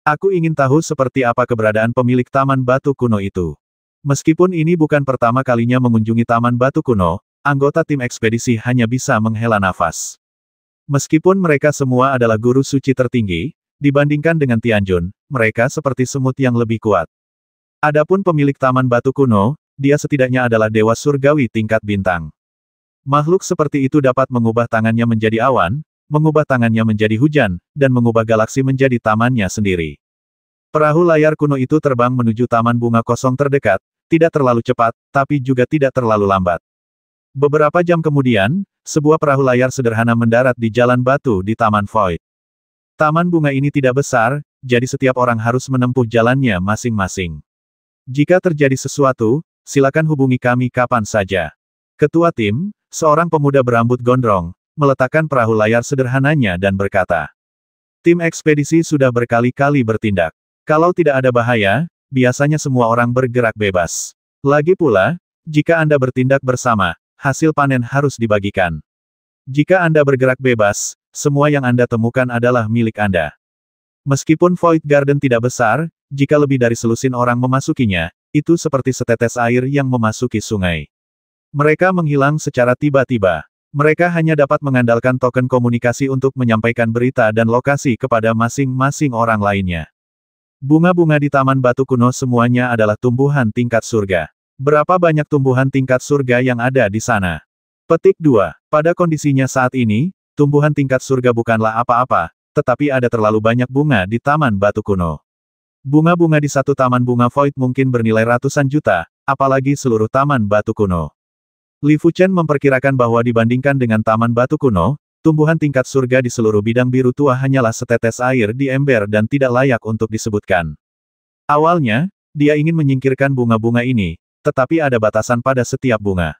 Aku ingin tahu seperti apa keberadaan pemilik Taman Batu Kuno itu. Meskipun ini bukan pertama kalinya mengunjungi Taman Batu Kuno, anggota tim ekspedisi hanya bisa menghela nafas. Meskipun mereka semua adalah guru suci tertinggi, dibandingkan dengan Tianjun, mereka seperti semut yang lebih kuat. Adapun pemilik Taman Batu Kuno, dia setidaknya adalah dewa surgawi tingkat bintang. Makhluk seperti itu dapat mengubah tangannya menjadi awan, mengubah tangannya menjadi hujan, dan mengubah galaksi menjadi tamannya sendiri. Perahu layar kuno itu terbang menuju taman bunga kosong terdekat, tidak terlalu cepat, tapi juga tidak terlalu lambat. Beberapa jam kemudian, sebuah perahu layar sederhana mendarat di jalan batu di Taman Void. Taman bunga ini tidak besar, jadi setiap orang harus menempuh jalannya masing-masing. Jika terjadi sesuatu, silakan hubungi kami kapan saja. Ketua tim, seorang pemuda berambut gondrong, meletakkan perahu layar sederhananya dan berkata, Tim ekspedisi sudah berkali-kali bertindak. Kalau tidak ada bahaya, biasanya semua orang bergerak bebas. Lagi pula, jika Anda bertindak bersama, hasil panen harus dibagikan. Jika Anda bergerak bebas, semua yang Anda temukan adalah milik Anda. Meskipun Void Garden tidak besar, jika lebih dari selusin orang memasukinya, itu seperti setetes air yang memasuki sungai. Mereka menghilang secara tiba-tiba. Mereka hanya dapat mengandalkan token komunikasi untuk menyampaikan berita dan lokasi kepada masing-masing orang lainnya. Bunga-bunga di Taman Batu Kuno semuanya adalah tumbuhan tingkat surga. Berapa banyak tumbuhan tingkat surga yang ada di sana? Petik 2. Pada kondisinya saat ini, tumbuhan tingkat surga bukanlah apa-apa, tetapi ada terlalu banyak bunga di Taman Batu Kuno. Bunga-bunga di satu taman bunga void mungkin bernilai ratusan juta, apalagi seluruh Taman Batu Kuno. Li Fuchen memperkirakan bahwa dibandingkan dengan taman batu kuno, tumbuhan tingkat surga di seluruh bidang biru tua hanyalah setetes air di ember dan tidak layak untuk disebutkan. Awalnya, dia ingin menyingkirkan bunga-bunga ini, tetapi ada batasan pada setiap bunga.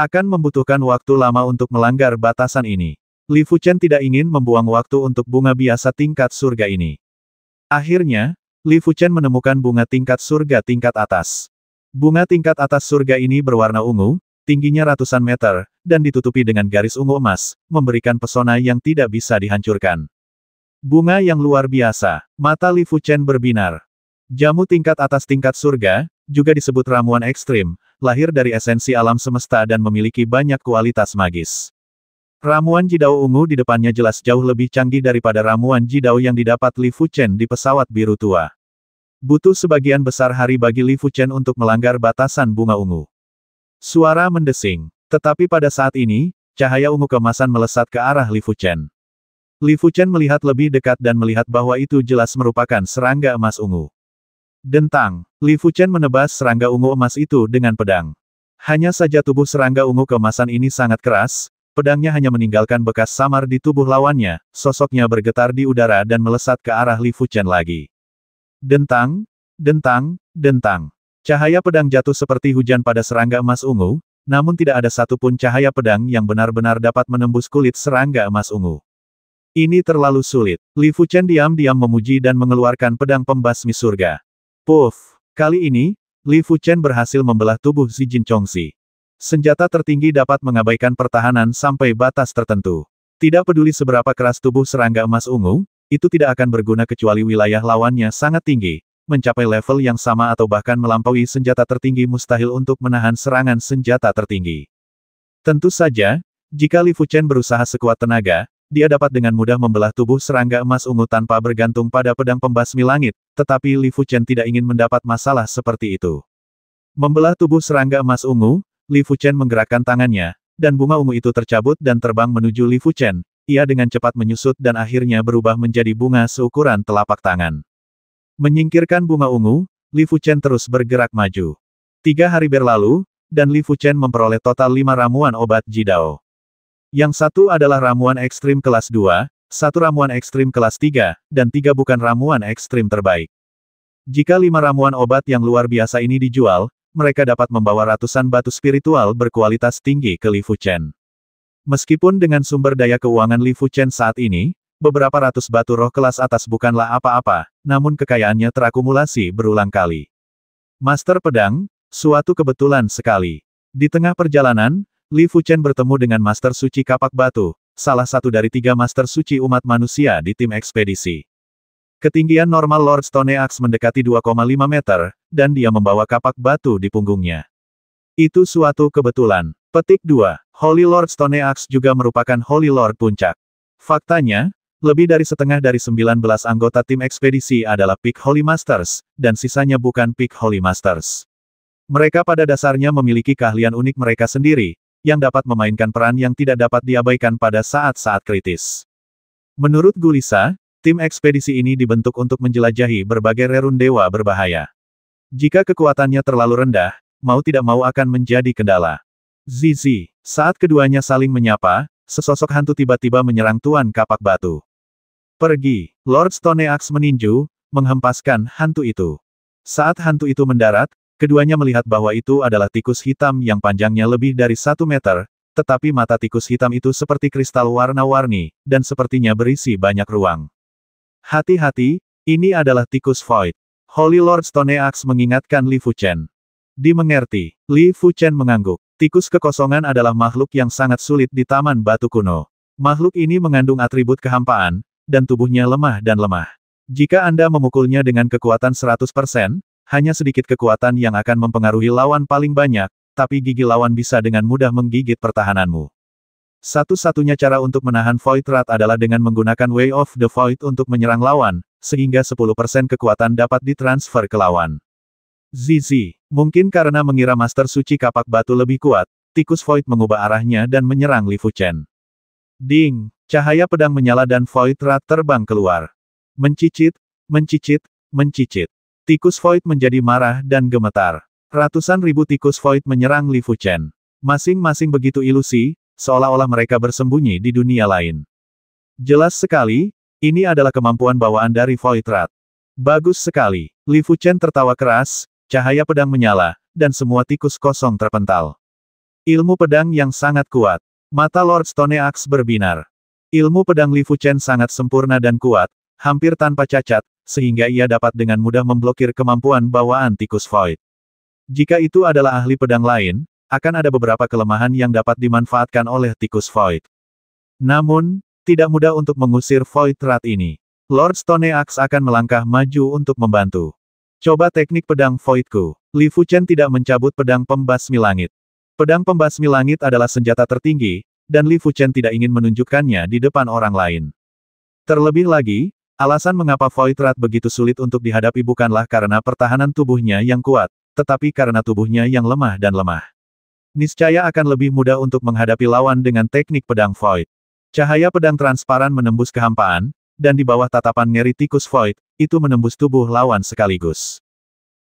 Akan membutuhkan waktu lama untuk melanggar batasan ini. Li Fuchen tidak ingin membuang waktu untuk bunga biasa tingkat surga ini. Akhirnya, Li Fuchen menemukan bunga tingkat surga tingkat atas. Bunga tingkat atas surga ini berwarna ungu, tingginya ratusan meter, dan ditutupi dengan garis ungu emas, memberikan pesona yang tidak bisa dihancurkan. Bunga yang luar biasa, mata Li Fuchen berbinar. Jamu tingkat atas tingkat surga, juga disebut ramuan ekstrim, lahir dari esensi alam semesta dan memiliki banyak kualitas magis. Ramuan jidau ungu di depannya jelas jauh lebih canggih daripada ramuan jidau yang didapat Li Fuchen di pesawat biru tua. Butuh sebagian besar hari bagi Li Fuchen untuk melanggar batasan bunga ungu. Suara mendesing. Tetapi pada saat ini, cahaya ungu kemasan melesat ke arah Li Fuchen. Li Fuchen melihat lebih dekat dan melihat bahwa itu jelas merupakan serangga emas ungu. Dentang, Li Fuchen menebas serangga ungu emas itu dengan pedang. Hanya saja tubuh serangga ungu kemasan ini sangat keras, pedangnya hanya meninggalkan bekas samar di tubuh lawannya, sosoknya bergetar di udara dan melesat ke arah Li Fuchen lagi. Dentang, dentang, dentang. Cahaya pedang jatuh seperti hujan pada serangga emas ungu, namun tidak ada satupun cahaya pedang yang benar-benar dapat menembus kulit serangga emas ungu. Ini terlalu sulit. Li Chen diam-diam memuji dan mengeluarkan pedang pembasmi surga. Puff! Kali ini, Li Chen berhasil membelah tubuh Xi Jin Chong Chongxi. Senjata tertinggi dapat mengabaikan pertahanan sampai batas tertentu. Tidak peduli seberapa keras tubuh serangga emas ungu, itu tidak akan berguna kecuali wilayah lawannya sangat tinggi, mencapai level yang sama atau bahkan melampaui senjata tertinggi mustahil untuk menahan serangan senjata tertinggi. Tentu saja, jika Li Fuchen berusaha sekuat tenaga, dia dapat dengan mudah membelah tubuh serangga emas ungu tanpa bergantung pada pedang pembasmi langit, tetapi Li Fuchen tidak ingin mendapat masalah seperti itu. Membelah tubuh serangga emas ungu, Li Fuchen menggerakkan tangannya, dan bunga ungu itu tercabut dan terbang menuju Li Fuchen, ia dengan cepat menyusut dan akhirnya berubah menjadi bunga seukuran telapak tangan. Menyingkirkan bunga ungu, Li Fuchen terus bergerak maju. Tiga hari berlalu, dan Li Fuchen memperoleh total lima ramuan obat Jidao. Yang satu adalah ramuan ekstrim kelas 2, satu ramuan ekstrim kelas 3, dan tiga bukan ramuan ekstrim terbaik. Jika lima ramuan obat yang luar biasa ini dijual, mereka dapat membawa ratusan batu spiritual berkualitas tinggi ke Li Fuchen. Meskipun dengan sumber daya keuangan Li Fuchen saat ini, beberapa ratus batu roh kelas atas bukanlah apa-apa, namun kekayaannya terakumulasi berulang kali. Master Pedang, suatu kebetulan sekali. Di tengah perjalanan, Li Fuchen bertemu dengan Master Suci Kapak Batu, salah satu dari tiga Master Suci umat manusia di tim ekspedisi. Ketinggian normal Lord Stone Axe mendekati 2,5 meter, dan dia membawa kapak batu di punggungnya. Itu suatu kebetulan. Petik 2. Holy Lord Stone Axe juga merupakan Holy Lord Puncak. Faktanya, lebih dari setengah dari 19 anggota tim ekspedisi adalah Peak Holy Masters, dan sisanya bukan Peak Holy Masters. Mereka pada dasarnya memiliki keahlian unik mereka sendiri, yang dapat memainkan peran yang tidak dapat diabaikan pada saat-saat kritis. Menurut Gulisa, tim ekspedisi ini dibentuk untuk menjelajahi berbagai rerun dewa berbahaya. Jika kekuatannya terlalu rendah, mau tidak mau akan menjadi kendala. Zizi, saat keduanya saling menyapa, sesosok hantu tiba-tiba menyerang Tuan Kapak Batu. Pergi, Lord Stoneax meninju, menghempaskan hantu itu. Saat hantu itu mendarat, keduanya melihat bahwa itu adalah tikus hitam yang panjangnya lebih dari satu meter, tetapi mata tikus hitam itu seperti kristal warna-warni, dan sepertinya berisi banyak ruang. Hati-hati, ini adalah tikus void. Holy Lord Stoneax mengingatkan Li Fuchen. Dimengerti, Li Fuchen mengangguk. Tikus kekosongan adalah makhluk yang sangat sulit di Taman Batu Kuno. Makhluk ini mengandung atribut kehampaan, dan tubuhnya lemah dan lemah. Jika Anda memukulnya dengan kekuatan 100%, hanya sedikit kekuatan yang akan mempengaruhi lawan paling banyak, tapi gigi lawan bisa dengan mudah menggigit pertahananmu. Satu-satunya cara untuk menahan Void Rat adalah dengan menggunakan Way of the Void untuk menyerang lawan, sehingga 10% kekuatan dapat ditransfer ke lawan. Zizi, mungkin karena mengira Master Suci kapak batu lebih kuat, tikus Void mengubah arahnya dan menyerang Li Fuchen. Ding, Cahaya pedang menyala dan Void Rat terbang keluar. Mencicit, mencicit, mencicit. Tikus Void menjadi marah dan gemetar. Ratusan ribu tikus Void menyerang Li Fuchen. Masing-masing begitu ilusi, seolah-olah mereka bersembunyi di dunia lain. Jelas sekali, ini adalah kemampuan bawaan dari Void Rat. Bagus sekali. Li Fuchen tertawa keras, cahaya pedang menyala, dan semua tikus kosong terpental. Ilmu pedang yang sangat kuat. Mata Lord Stone Axe berbinar. Ilmu pedang Li Fuchen sangat sempurna dan kuat, hampir tanpa cacat, sehingga ia dapat dengan mudah memblokir kemampuan bawaan tikus void. Jika itu adalah ahli pedang lain, akan ada beberapa kelemahan yang dapat dimanfaatkan oleh tikus void. Namun, tidak mudah untuk mengusir void rat ini. Lord Stone Axe akan melangkah maju untuk membantu. Coba teknik pedang voidku. Li Fuchen tidak mencabut pedang pembasmi langit. Pedang pembasmi langit adalah senjata tertinggi, dan Li Fuchen tidak ingin menunjukkannya di depan orang lain. Terlebih lagi, alasan mengapa Voidrat begitu sulit untuk dihadapi bukanlah karena pertahanan tubuhnya yang kuat, tetapi karena tubuhnya yang lemah dan lemah. Niscaya akan lebih mudah untuk menghadapi lawan dengan teknik pedang Void. Cahaya pedang transparan menembus kehampaan, dan di bawah tatapan ngeri tikus Void, itu menembus tubuh lawan sekaligus.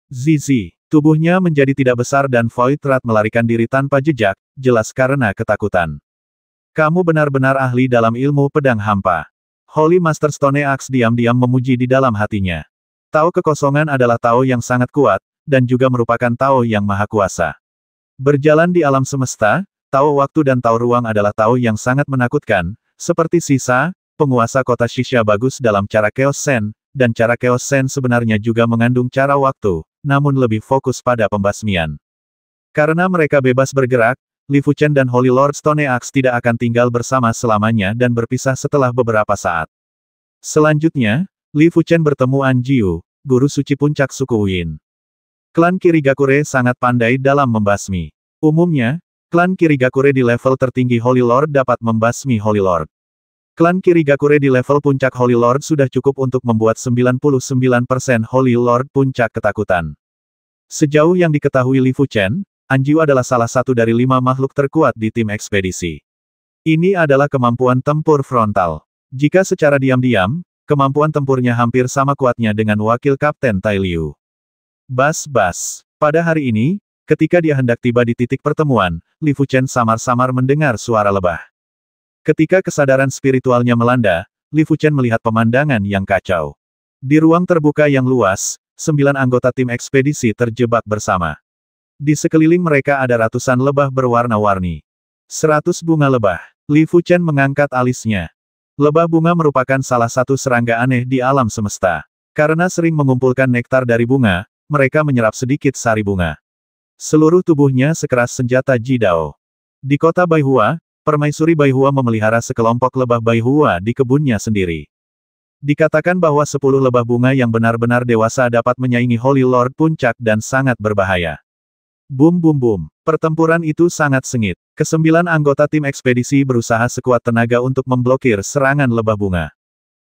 Zizi, tubuhnya menjadi tidak besar dan Void Rat melarikan diri tanpa jejak, jelas karena ketakutan. Kamu benar-benar ahli dalam ilmu pedang hampa. Holy Master Stone Axe diam-diam memuji di dalam hatinya. Tao kekosongan adalah Tao yang sangat kuat, dan juga merupakan Tao yang maha kuasa. Berjalan di alam semesta, Tao waktu dan Tao ruang adalah Tao yang sangat menakutkan, seperti sisa, penguasa kota Shisha bagus dalam cara Chaos Sen, dan cara Chaos Sen sebenarnya juga mengandung cara waktu, namun lebih fokus pada pembasmian. Karena mereka bebas bergerak, Li Fuchen dan Holy Lord Stone Axe tidak akan tinggal bersama selamanya dan berpisah setelah beberapa saat. Selanjutnya, Li Fuchen bertemu An Jiu, guru suci puncak suku Win. Klan Kirigakure sangat pandai dalam membasmi. Umumnya, klan Kirigakure di level tertinggi Holy Lord dapat membasmi Holy Lord. Klan Kirigakure di level puncak Holy Lord sudah cukup untuk membuat 99% Holy Lord puncak ketakutan. Sejauh yang diketahui Li Fuchen, Anjiu adalah salah satu dari lima makhluk terkuat di tim ekspedisi. Ini adalah kemampuan tempur frontal. Jika secara diam-diam, kemampuan tempurnya hampir sama kuatnya dengan wakil Kapten Tai Liu. Bas-bas. Pada hari ini, ketika dia hendak tiba di titik pertemuan, Li Fuchen samar-samar mendengar suara lebah. Ketika kesadaran spiritualnya melanda, Li Fuchen melihat pemandangan yang kacau. Di ruang terbuka yang luas, sembilan anggota tim ekspedisi terjebak bersama. Di sekeliling mereka ada ratusan lebah berwarna-warni. Seratus bunga lebah. Li Fuchen mengangkat alisnya. Lebah bunga merupakan salah satu serangga aneh di alam semesta. Karena sering mengumpulkan nektar dari bunga, mereka menyerap sedikit sari bunga. Seluruh tubuhnya sekeras senjata Jidao. Di kota Baihua, permaisuri Baihua memelihara sekelompok lebah Baihua di kebunnya sendiri. Dikatakan bahwa sepuluh lebah bunga yang benar-benar dewasa dapat menyaingi Holy Lord Puncak dan sangat berbahaya. Bum bum bum. Pertempuran itu sangat sengit. Kesembilan anggota tim ekspedisi berusaha sekuat tenaga untuk memblokir serangan lebah bunga.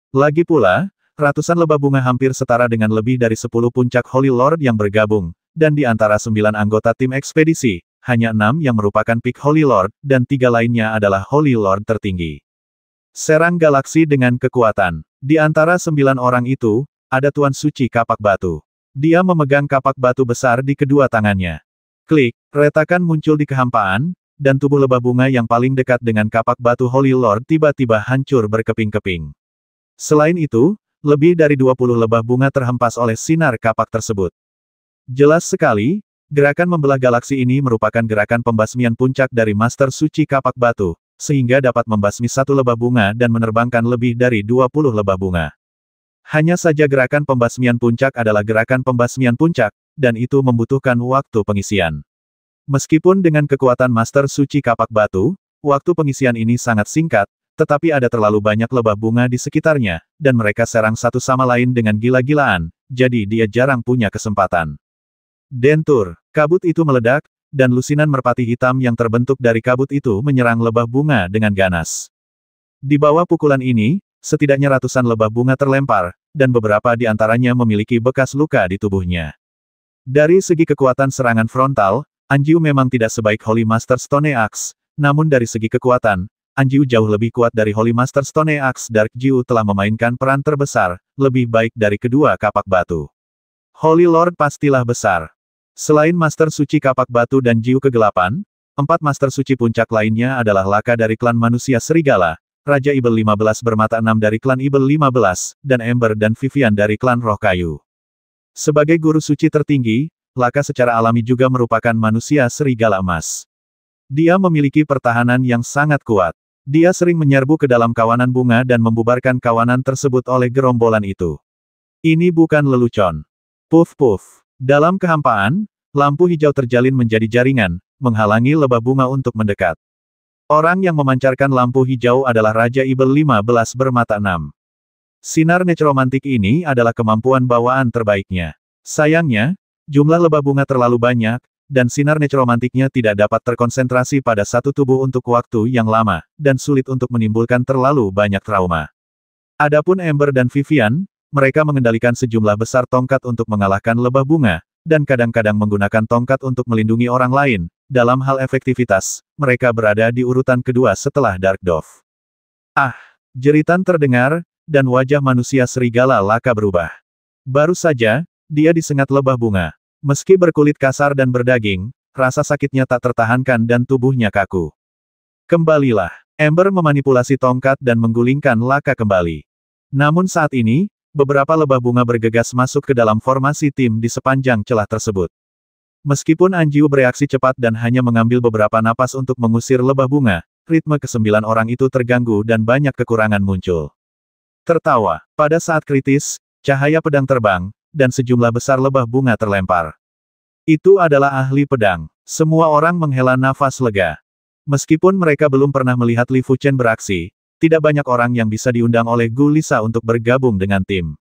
Lagi pula, ratusan lebah bunga hampir setara dengan lebih dari sepuluh puncak Holy Lord yang bergabung, dan di antara sembilan anggota tim ekspedisi, hanya enam yang merupakan Peak Holy Lord, dan tiga lainnya adalah Holy Lord tertinggi. Serang galaksi dengan kekuatan. Di antara sembilan orang itu, ada Tuan Suci Kapak Batu. Dia memegang kapak batu besar di kedua tangannya. Klik, retakan muncul di kehampaan, dan tubuh lebah bunga yang paling dekat dengan kapak batu Holy Lord tiba-tiba hancur berkeping-keping. Selain itu, lebih dari 20 lebah bunga terhempas oleh sinar kapak tersebut. Jelas sekali, gerakan membelah galaksi ini merupakan gerakan pembasmian puncak dari Master Suci Kapak Batu, sehingga dapat membasmi satu lebah bunga dan menerbangkan lebih dari 20 lebah bunga. Hanya saja gerakan pembasmian puncak adalah gerakan pembasmian puncak, dan itu membutuhkan waktu pengisian. Meskipun dengan kekuatan Master Suci Kapak Batu, waktu pengisian ini sangat singkat, tetapi ada terlalu banyak lebah bunga di sekitarnya, dan mereka serang satu sama lain dengan gila-gilaan, jadi dia jarang punya kesempatan. Dentur, kabut itu meledak, dan lusinan merpati hitam yang terbentuk dari kabut itu menyerang lebah bunga dengan ganas. Di bawah pukulan ini, setidaknya ratusan lebah bunga terlempar, dan beberapa di antaranya memiliki bekas luka di tubuhnya. Dari segi kekuatan serangan frontal, Anjiu memang tidak sebaik Holy Master Stone Axe, namun dari segi kekuatan, Anjiu jauh lebih kuat dari Holy Master Stone Axe Dark Jiu telah memainkan peran terbesar, lebih baik dari kedua kapak batu. Holy Lord pastilah besar. Selain Master Suci Kapak Batu dan Jiu Kegelapan, empat Master Suci puncak lainnya adalah Laka dari klan manusia serigala, Raja Ibel 15 bermata 6 dari klan Ibel 15, dan Ember dan Vivian dari klan Roh Kayu. Sebagai guru suci tertinggi, Laka secara alami juga merupakan manusia serigala emas. Dia memiliki pertahanan yang sangat kuat. Dia sering menyerbu ke dalam kawanan bunga dan membubarkan kawanan tersebut oleh gerombolan itu. Ini bukan lelucon. Puff puff. Dalam kehampaan, lampu hijau terjalin menjadi jaringan, menghalangi lebah bunga untuk mendekat. Orang yang memancarkan lampu hijau adalah Raja Ibel 15 bermata enam. Sinar necromantik ini adalah kemampuan bawaan terbaiknya. Sayangnya, jumlah lebah bunga terlalu banyak, dan sinar necromantiknya tidak dapat terkonsentrasi pada satu tubuh untuk waktu yang lama, dan sulit untuk menimbulkan terlalu banyak trauma. Adapun Ember dan Vivian, mereka mengendalikan sejumlah besar tongkat untuk mengalahkan lebah bunga, dan kadang-kadang menggunakan tongkat untuk melindungi orang lain. Dalam hal efektivitas, mereka berada di urutan kedua setelah Dark Dove. Ah! Jeritan terdengar, dan wajah manusia serigala laka berubah. Baru saja, dia disengat lebah bunga. Meski berkulit kasar dan berdaging, rasa sakitnya tak tertahankan dan tubuhnya kaku. Kembalilah, Ember memanipulasi tongkat dan menggulingkan laka kembali. Namun saat ini, beberapa lebah bunga bergegas masuk ke dalam formasi tim di sepanjang celah tersebut. Meskipun Anjiu bereaksi cepat dan hanya mengambil beberapa napas untuk mengusir lebah bunga, ritme kesembilan orang itu terganggu dan banyak kekurangan muncul. Tertawa. Pada saat kritis, cahaya pedang terbang, dan sejumlah besar lebah bunga terlempar. Itu adalah ahli pedang. Semua orang menghela nafas lega. Meskipun mereka belum pernah melihat Li Fuchen beraksi, tidak banyak orang yang bisa diundang oleh Gu Lisa untuk bergabung dengan tim.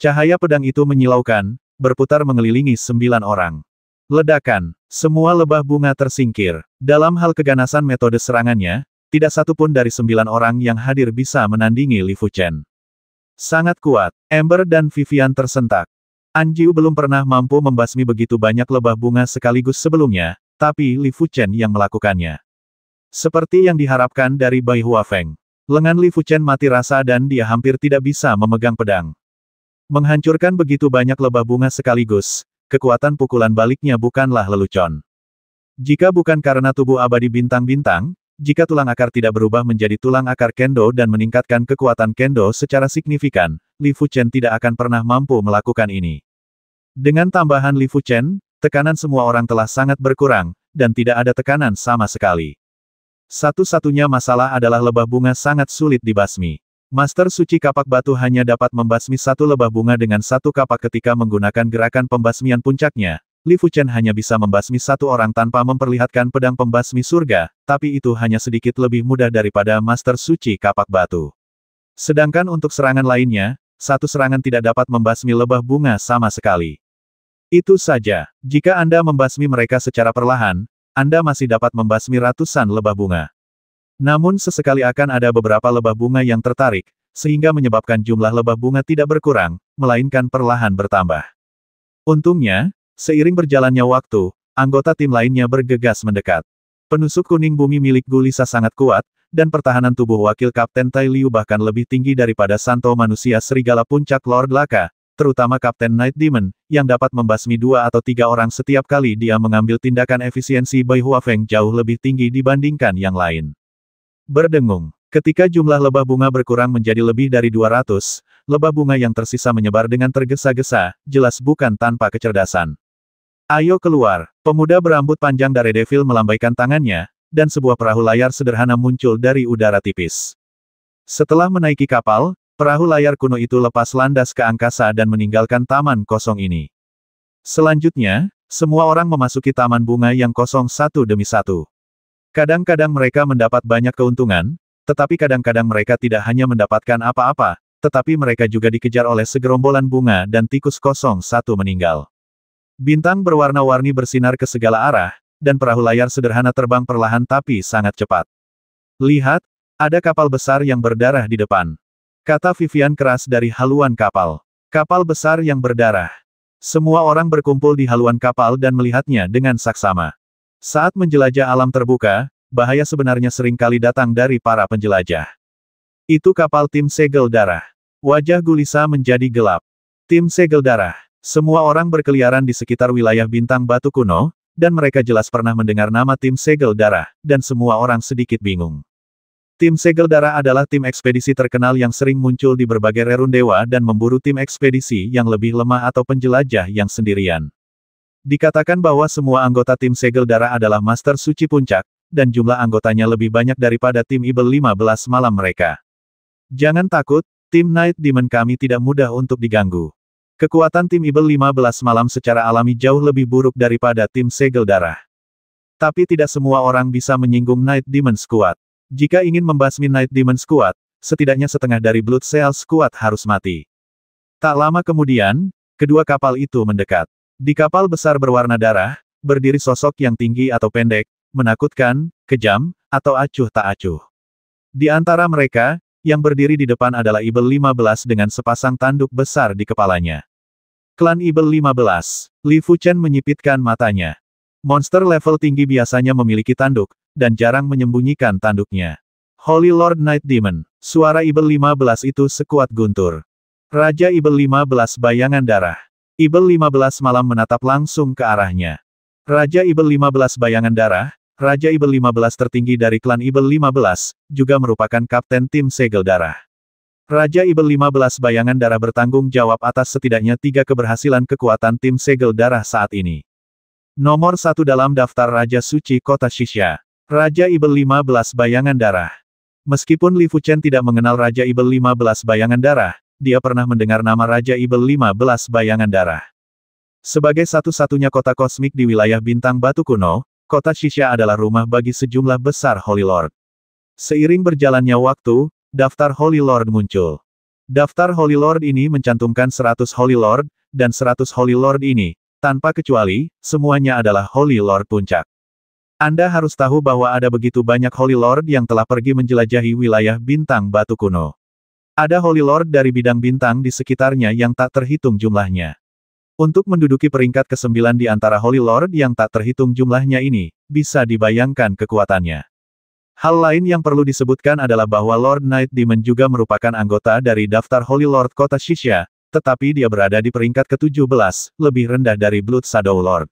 Cahaya pedang itu menyilaukan, berputar mengelilingi sembilan orang. Ledakan, semua lebah bunga tersingkir. Dalam hal keganasan metode serangannya, tidak satu pun dari sembilan orang yang hadir bisa menandingi Li Fuchen. Sangat kuat. Ember dan Vivian tersentak. Anjiu belum pernah mampu membasmi begitu banyak lebah bunga sekaligus sebelumnya, tapi Li Fuchen yang melakukannya. Seperti yang diharapkan dari Bai Hua Feng. Lengan Li Fuchen mati rasa dan dia hampir tidak bisa memegang pedang. Menghancurkan begitu banyak lebah bunga sekaligus, kekuatan pukulan baliknya bukanlah lelucon. Jika bukan karena tubuh abadi bintang-bintang, jika tulang akar tidak berubah menjadi tulang akar kendo dan meningkatkan kekuatan kendo secara signifikan, Li Fuchen tidak akan pernah mampu melakukan ini. Dengan tambahan Li Fuchen, tekanan semua orang telah sangat berkurang, dan tidak ada tekanan sama sekali. Satu-satunya masalah adalah lebah bunga sangat sulit dibasmi. Master Suci Kapak Batu hanya dapat membasmi satu lebah bunga dengan satu kapak ketika menggunakan gerakan pembasmian puncaknya, Li Fuchen hanya bisa membasmi satu orang tanpa memperlihatkan pedang pembasmi surga, tapi itu hanya sedikit lebih mudah daripada Master Suci Kapak Batu. Sedangkan untuk serangan lainnya, satu serangan tidak dapat membasmi lebah bunga sama sekali. Itu saja, jika Anda membasmi mereka secara perlahan, Anda masih dapat membasmi ratusan lebah bunga. Namun sesekali akan ada beberapa lebah bunga yang tertarik, sehingga menyebabkan jumlah lebah bunga tidak berkurang, melainkan perlahan bertambah. Untungnya, Seiring berjalannya waktu, anggota tim lainnya bergegas mendekat. Penusuk kuning bumi milik Gulisa sangat kuat, dan pertahanan tubuh wakil Kapten Tai Liu bahkan lebih tinggi daripada Santo Manusia Serigala Puncak Lord Laka, terutama Kapten Night Demon, yang dapat membasmi dua atau tiga orang setiap kali dia mengambil tindakan efisiensi Bai Hua Feng jauh lebih tinggi dibandingkan yang lain. Berdengung. Ketika jumlah lebah bunga berkurang menjadi lebih dari 200, lebah bunga yang tersisa menyebar dengan tergesa-gesa, jelas bukan tanpa kecerdasan. Ayo keluar. Pemuda berambut panjang dari Devil melambaikan tangannya, dan sebuah perahu layar sederhana muncul dari udara tipis. Setelah menaiki kapal, perahu layar kuno itu lepas landas ke angkasa dan meninggalkan taman kosong ini. Selanjutnya, semua orang memasuki taman bunga yang kosong satu demi satu. Kadang-kadang mereka mendapat banyak keuntungan, tetapi kadang-kadang mereka tidak hanya mendapatkan apa-apa, tetapi mereka juga dikejar oleh segerombolan bunga dan tikus kosong satu meninggal. Bintang berwarna-warni bersinar ke segala arah, dan perahu layar sederhana terbang perlahan tapi sangat cepat. Lihat, ada kapal besar yang berdarah di depan. Kata Vivian keras dari haluan kapal. Kapal besar yang berdarah. Semua orang berkumpul di haluan kapal dan melihatnya dengan saksama. Saat menjelajah alam terbuka, bahaya sebenarnya sering kali datang dari para penjelajah. Itu kapal tim segel darah. Wajah Gulisa menjadi gelap. Tim segel darah. Semua orang berkeliaran di sekitar wilayah bintang batu kuno, dan mereka jelas pernah mendengar nama tim segel darah, dan semua orang sedikit bingung. Tim segel darah adalah tim ekspedisi terkenal yang sering muncul di berbagai rerun dewa dan memburu tim ekspedisi yang lebih lemah atau penjelajah yang sendirian. Dikatakan bahwa semua anggota tim segel darah adalah master suci puncak, dan jumlah anggotanya lebih banyak daripada tim Ibel 15 malam mereka. Jangan takut, tim Night Demon kami tidak mudah untuk diganggu. Kekuatan tim Ibel 15 malam secara alami jauh lebih buruk daripada tim segel darah. Tapi tidak semua orang bisa menyinggung Night Demon Squad. Jika ingin membasmi Night Demon Squad, setidaknya setengah dari Blood Cell Squad harus mati. Tak lama kemudian, kedua kapal itu mendekat. Di kapal besar berwarna darah, berdiri sosok yang tinggi atau pendek, menakutkan, kejam, atau acuh tak acuh. Di antara mereka, yang berdiri di depan adalah Ibel 15 dengan sepasang tanduk besar di kepalanya. Klan Ibel 15. Li Fuchen menyipitkan matanya. Monster level tinggi biasanya memiliki tanduk, dan jarang menyembunyikan tanduknya. Holy Lord Night Demon. Suara Ibel 15 itu sekuat guntur. Raja Ibel 15 bayangan darah. Ibel 15 malam menatap langsung ke arahnya. Raja Ibel 15 bayangan darah, Raja Ibel 15 tertinggi dari klan Ibel 15, juga merupakan kapten tim segel darah. Raja Ibel 15 bayangan darah bertanggung jawab atas setidaknya tiga keberhasilan kekuatan tim segel darah saat ini. Nomor satu dalam daftar Raja Suci Kota Shisha. Raja Ibel 15 bayangan darah. Meskipun Li Fuchen tidak mengenal Raja Ibel 15 bayangan darah, dia pernah mendengar nama Raja Ibel 15 bayangan darah. Sebagai satu-satunya kota kosmik di wilayah bintang batu kuno, kota Shisha adalah rumah bagi sejumlah besar Holy Lord. Seiring berjalannya waktu, Daftar Holy Lord muncul. Daftar Holy Lord ini mencantumkan 100 Holy Lord, dan 100 Holy Lord ini, tanpa kecuali, semuanya adalah Holy Lord puncak. Anda harus tahu bahwa ada begitu banyak Holy Lord yang telah pergi menjelajahi wilayah bintang batu kuno. Ada Holy Lord dari bidang bintang di sekitarnya yang tak terhitung jumlahnya. Untuk menduduki peringkat ke-9 di antara Holy Lord yang tak terhitung jumlahnya ini, bisa dibayangkan kekuatannya. Hal lain yang perlu disebutkan adalah bahwa Lord Knight Demon juga merupakan anggota dari daftar Holy Lord kota Shisha, tetapi dia berada di peringkat ke-17, lebih rendah dari Blood Shadow Lord.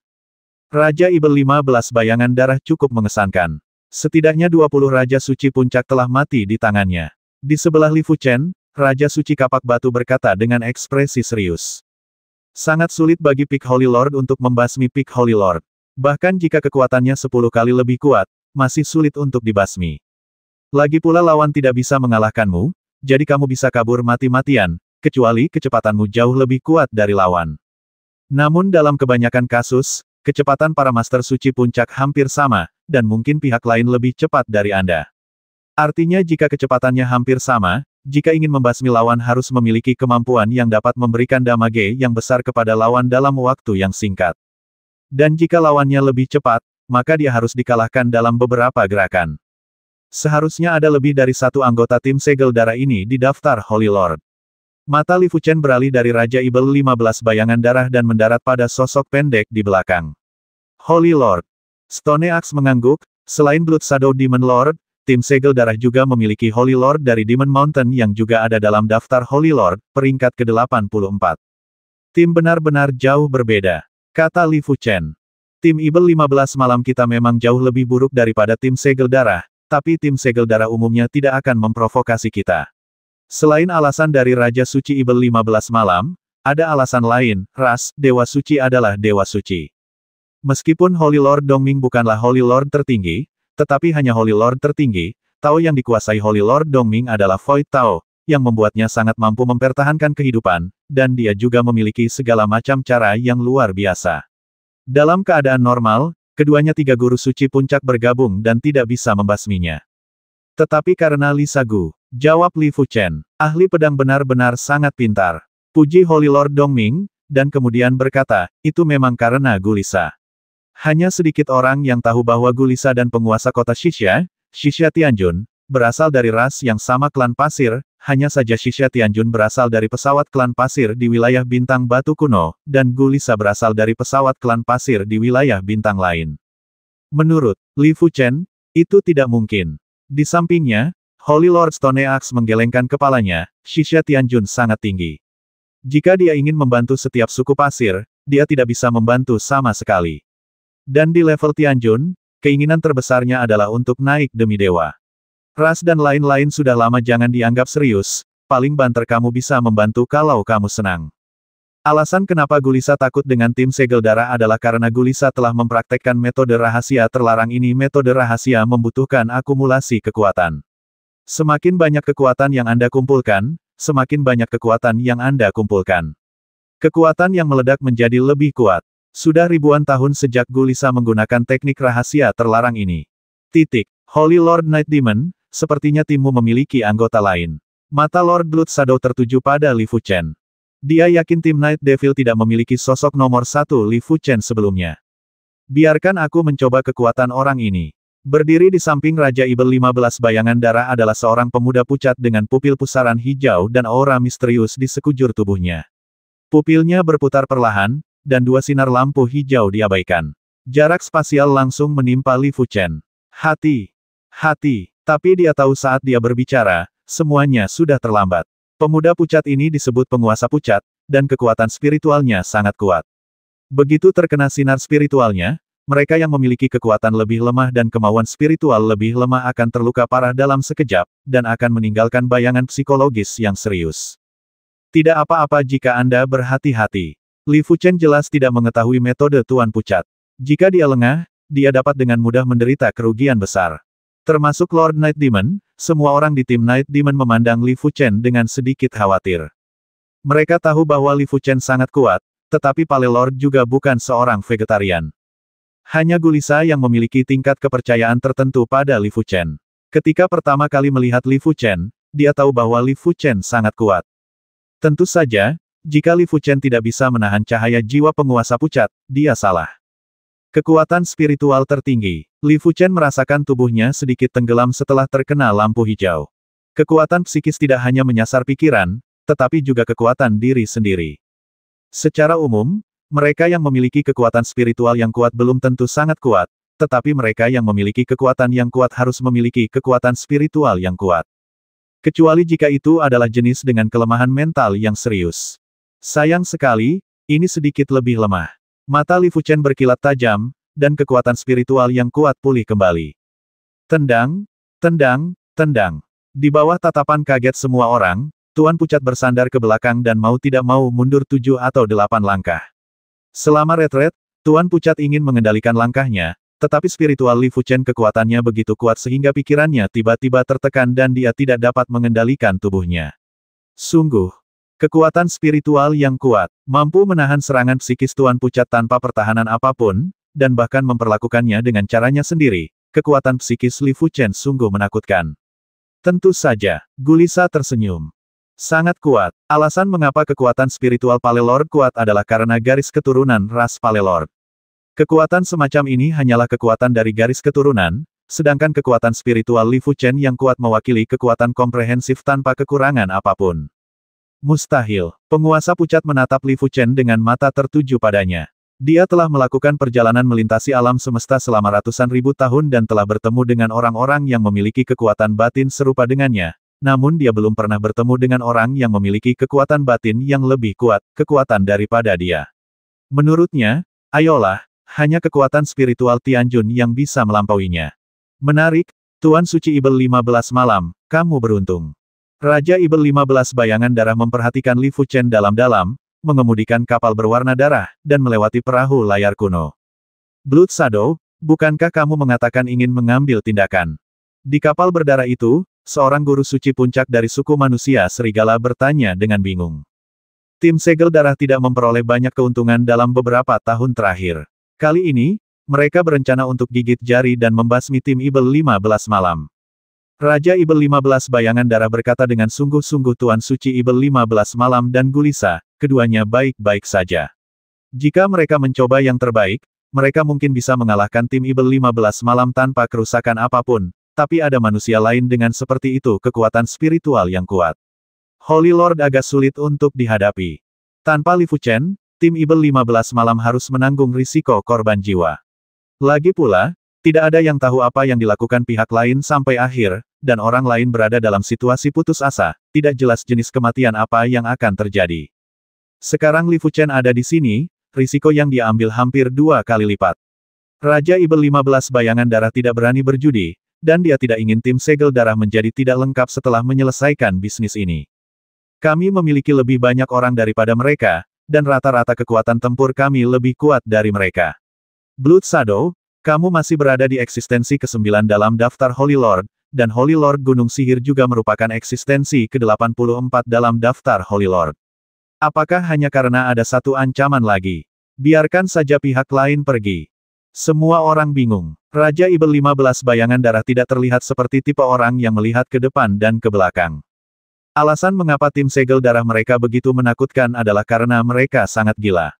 Raja Ibel 15 bayangan darah cukup mengesankan. Setidaknya 20 Raja Suci Puncak telah mati di tangannya. Di sebelah Li Chen, Raja Suci Kapak Batu berkata dengan ekspresi serius. Sangat sulit bagi Peak Holy Lord untuk membasmi Peak Holy Lord. Bahkan jika kekuatannya 10 kali lebih kuat, masih sulit untuk dibasmi. Lagi pula lawan tidak bisa mengalahkanmu, jadi kamu bisa kabur mati-matian, kecuali kecepatanmu jauh lebih kuat dari lawan. Namun dalam kebanyakan kasus, kecepatan para master suci puncak hampir sama, dan mungkin pihak lain lebih cepat dari Anda. Artinya jika kecepatannya hampir sama, jika ingin membasmi lawan harus memiliki kemampuan yang dapat memberikan damage yang besar kepada lawan dalam waktu yang singkat. Dan jika lawannya lebih cepat, maka dia harus dikalahkan dalam beberapa gerakan. Seharusnya ada lebih dari satu anggota tim segel darah ini di daftar Holy Lord. Mata Li Fuchen beralih dari Raja Ibel 15 bayangan darah dan mendarat pada sosok pendek di belakang. Holy Lord. Stone Axe mengangguk, selain Blood Shadow Demon Lord, tim segel darah juga memiliki Holy Lord dari Demon Mountain yang juga ada dalam daftar Holy Lord, peringkat ke-84. Tim benar-benar jauh berbeda. Kata Li Fuchen. Tim Ibel 15 malam kita memang jauh lebih buruk daripada tim segel darah, tapi tim segel darah umumnya tidak akan memprovokasi kita. Selain alasan dari Raja Suci Ibel 15 malam, ada alasan lain, ras, Dewa Suci adalah Dewa Suci. Meskipun Holy Lord Dongming bukanlah Holy Lord tertinggi, tetapi hanya Holy Lord tertinggi, Tao yang dikuasai Holy Lord Dongming adalah Void Tao, yang membuatnya sangat mampu mempertahankan kehidupan, dan dia juga memiliki segala macam cara yang luar biasa. Dalam keadaan normal, keduanya tiga guru suci puncak bergabung dan tidak bisa membasminya. Tetapi karena Li Sagu, jawab Li Fu Chen, ahli pedang benar-benar sangat pintar. Puji Holy Lord Dong Ming, dan kemudian berkata, itu memang karena Gulisa. Hanya sedikit orang yang tahu bahwa Gulisa dan penguasa kota Shisha, Shisha Tianjun, berasal dari ras yang sama klan pasir, hanya saja Shisha Tianjun berasal dari pesawat klan pasir di wilayah bintang batu kuno, dan Gulisa berasal dari pesawat klan pasir di wilayah bintang lain. Menurut Li Fuchen, itu tidak mungkin. Di sampingnya, Holy Lord Stone Axe menggelengkan kepalanya, Shisha Tianjun sangat tinggi. Jika dia ingin membantu setiap suku pasir, dia tidak bisa membantu sama sekali. Dan di level Tianjun, keinginan terbesarnya adalah untuk naik demi dewa. Ras dan lain-lain sudah lama jangan dianggap serius, paling banter kamu bisa membantu kalau kamu senang. Alasan kenapa Gulisa takut dengan tim segel darah adalah karena Gulisa telah mempraktekkan metode rahasia terlarang ini. Metode rahasia membutuhkan akumulasi kekuatan. Semakin banyak kekuatan yang Anda kumpulkan, semakin banyak kekuatan yang Anda kumpulkan. Kekuatan yang meledak menjadi lebih kuat. Sudah ribuan tahun sejak Gulisa menggunakan teknik rahasia terlarang ini. Titik. Holy Lord Night Demon, sepertinya timmu memiliki anggota lain. Mata Lord Blood Shadow tertuju pada Li Fuchen. Dia yakin tim Night Devil tidak memiliki sosok nomor satu Li Fuchen sebelumnya. Biarkan aku mencoba kekuatan orang ini. Berdiri di samping Raja Ibel 15 bayangan darah adalah seorang pemuda pucat dengan pupil pusaran hijau dan aura misterius di sekujur tubuhnya. Pupilnya berputar perlahan, dan dua sinar lampu hijau diabaikan. Jarak spasial langsung menimpa Li Fuchen. Hati! Hati! Tapi dia tahu saat dia berbicara, semuanya sudah terlambat. Pemuda pucat ini disebut penguasa pucat, dan kekuatan spiritualnya sangat kuat. Begitu terkena sinar spiritualnya, mereka yang memiliki kekuatan lebih lemah dan kemauan spiritual lebih lemah akan terluka parah dalam sekejap, dan akan meninggalkan bayangan psikologis yang serius. Tidak apa-apa jika Anda berhati-hati. Li Fuchen jelas tidak mengetahui metode Tuan Pucat. Jika dia lengah, dia dapat dengan mudah menderita kerugian besar. Termasuk Lord Night Demon, semua orang di tim Night Demon memandang Li Chen dengan sedikit khawatir. Mereka tahu bahwa Li Chen sangat kuat, tetapi Pale Lord juga bukan seorang vegetarian. Hanya Gulisa yang memiliki tingkat kepercayaan tertentu pada Li Chen. Ketika pertama kali melihat Li Chen, dia tahu bahwa Li Chen sangat kuat. Tentu saja, jika Li Chen tidak bisa menahan cahaya jiwa penguasa pucat, dia salah. Kekuatan spiritual tertinggi. Li Fuchen merasakan tubuhnya sedikit tenggelam setelah terkena lampu hijau. Kekuatan psikis tidak hanya menyasar pikiran, tetapi juga kekuatan diri sendiri. Secara umum, mereka yang memiliki kekuatan spiritual yang kuat belum tentu sangat kuat, tetapi mereka yang memiliki kekuatan yang kuat harus memiliki kekuatan spiritual yang kuat. Kecuali jika itu adalah jenis dengan kelemahan mental yang serius. Sayang sekali, ini sedikit lebih lemah. Mata Li Fuchen berkilat tajam, dan kekuatan spiritual yang kuat pulih kembali. Tendang, tendang, tendang. Di bawah tatapan kaget semua orang, Tuan Pucat bersandar ke belakang dan mau tidak mau mundur tujuh atau delapan langkah. Selama retret, Tuan Pucat ingin mengendalikan langkahnya, tetapi spiritual Li Fuchen kekuatannya begitu kuat sehingga pikirannya tiba-tiba tertekan dan dia tidak dapat mengendalikan tubuhnya. Sungguh, Kekuatan spiritual yang kuat, mampu menahan serangan psikis Tuan Pucat tanpa pertahanan apapun, dan bahkan memperlakukannya dengan caranya sendiri, kekuatan psikis Li Fuchen sungguh menakutkan. Tentu saja, Gulisa tersenyum. Sangat kuat, alasan mengapa kekuatan spiritual Palelor kuat adalah karena garis keturunan ras Palelor. Kekuatan semacam ini hanyalah kekuatan dari garis keturunan, sedangkan kekuatan spiritual Li Fuchen yang kuat mewakili kekuatan komprehensif tanpa kekurangan apapun. Mustahil. Penguasa pucat menatap Li Fuchen dengan mata tertuju padanya. Dia telah melakukan perjalanan melintasi alam semesta selama ratusan ribu tahun dan telah bertemu dengan orang-orang yang memiliki kekuatan batin serupa dengannya. Namun dia belum pernah bertemu dengan orang yang memiliki kekuatan batin yang lebih kuat, kekuatan daripada dia. Menurutnya, ayolah, hanya kekuatan spiritual Tianjun yang bisa melampauinya. Menarik, Tuan Suci Ibel 15 malam, kamu beruntung. Raja Ibel 15 bayangan darah memperhatikan Li Fuchen dalam-dalam, mengemudikan kapal berwarna darah, dan melewati perahu layar kuno. Blood Shadow, bukankah kamu mengatakan ingin mengambil tindakan? Di kapal berdarah itu, seorang guru suci puncak dari suku manusia serigala bertanya dengan bingung. Tim segel darah tidak memperoleh banyak keuntungan dalam beberapa tahun terakhir. Kali ini, mereka berencana untuk gigit jari dan membasmi tim Ibel 15 malam. Raja Ibel 15 bayangan darah berkata dengan sungguh-sungguh Tuan Suci Ibel 15 malam dan Gulisa, keduanya baik-baik saja. Jika mereka mencoba yang terbaik, mereka mungkin bisa mengalahkan tim Ibel 15 malam tanpa kerusakan apapun, tapi ada manusia lain dengan seperti itu kekuatan spiritual yang kuat. Holy Lord agak sulit untuk dihadapi. Tanpa Li Fuchen, tim Ibel 15 malam harus menanggung risiko korban jiwa. Lagi pula, tidak ada yang tahu apa yang dilakukan pihak lain sampai akhir, dan orang lain berada dalam situasi putus asa, tidak jelas jenis kematian apa yang akan terjadi. Sekarang Li Fuchen ada di sini, risiko yang diambil hampir dua kali lipat. Raja Ibel 15 bayangan darah tidak berani berjudi, dan dia tidak ingin tim segel darah menjadi tidak lengkap setelah menyelesaikan bisnis ini. Kami memiliki lebih banyak orang daripada mereka, dan rata-rata kekuatan tempur kami lebih kuat dari mereka. Blood Shadow, kamu masih berada di eksistensi ke-9 dalam daftar Holy Lord, dan Holy Lord Gunung Sihir juga merupakan eksistensi ke-84 dalam daftar Holy Lord. Apakah hanya karena ada satu ancaman lagi? Biarkan saja pihak lain pergi. Semua orang bingung. Raja Ibel 15 bayangan darah tidak terlihat seperti tipe orang yang melihat ke depan dan ke belakang. Alasan mengapa tim segel darah mereka begitu menakutkan adalah karena mereka sangat gila.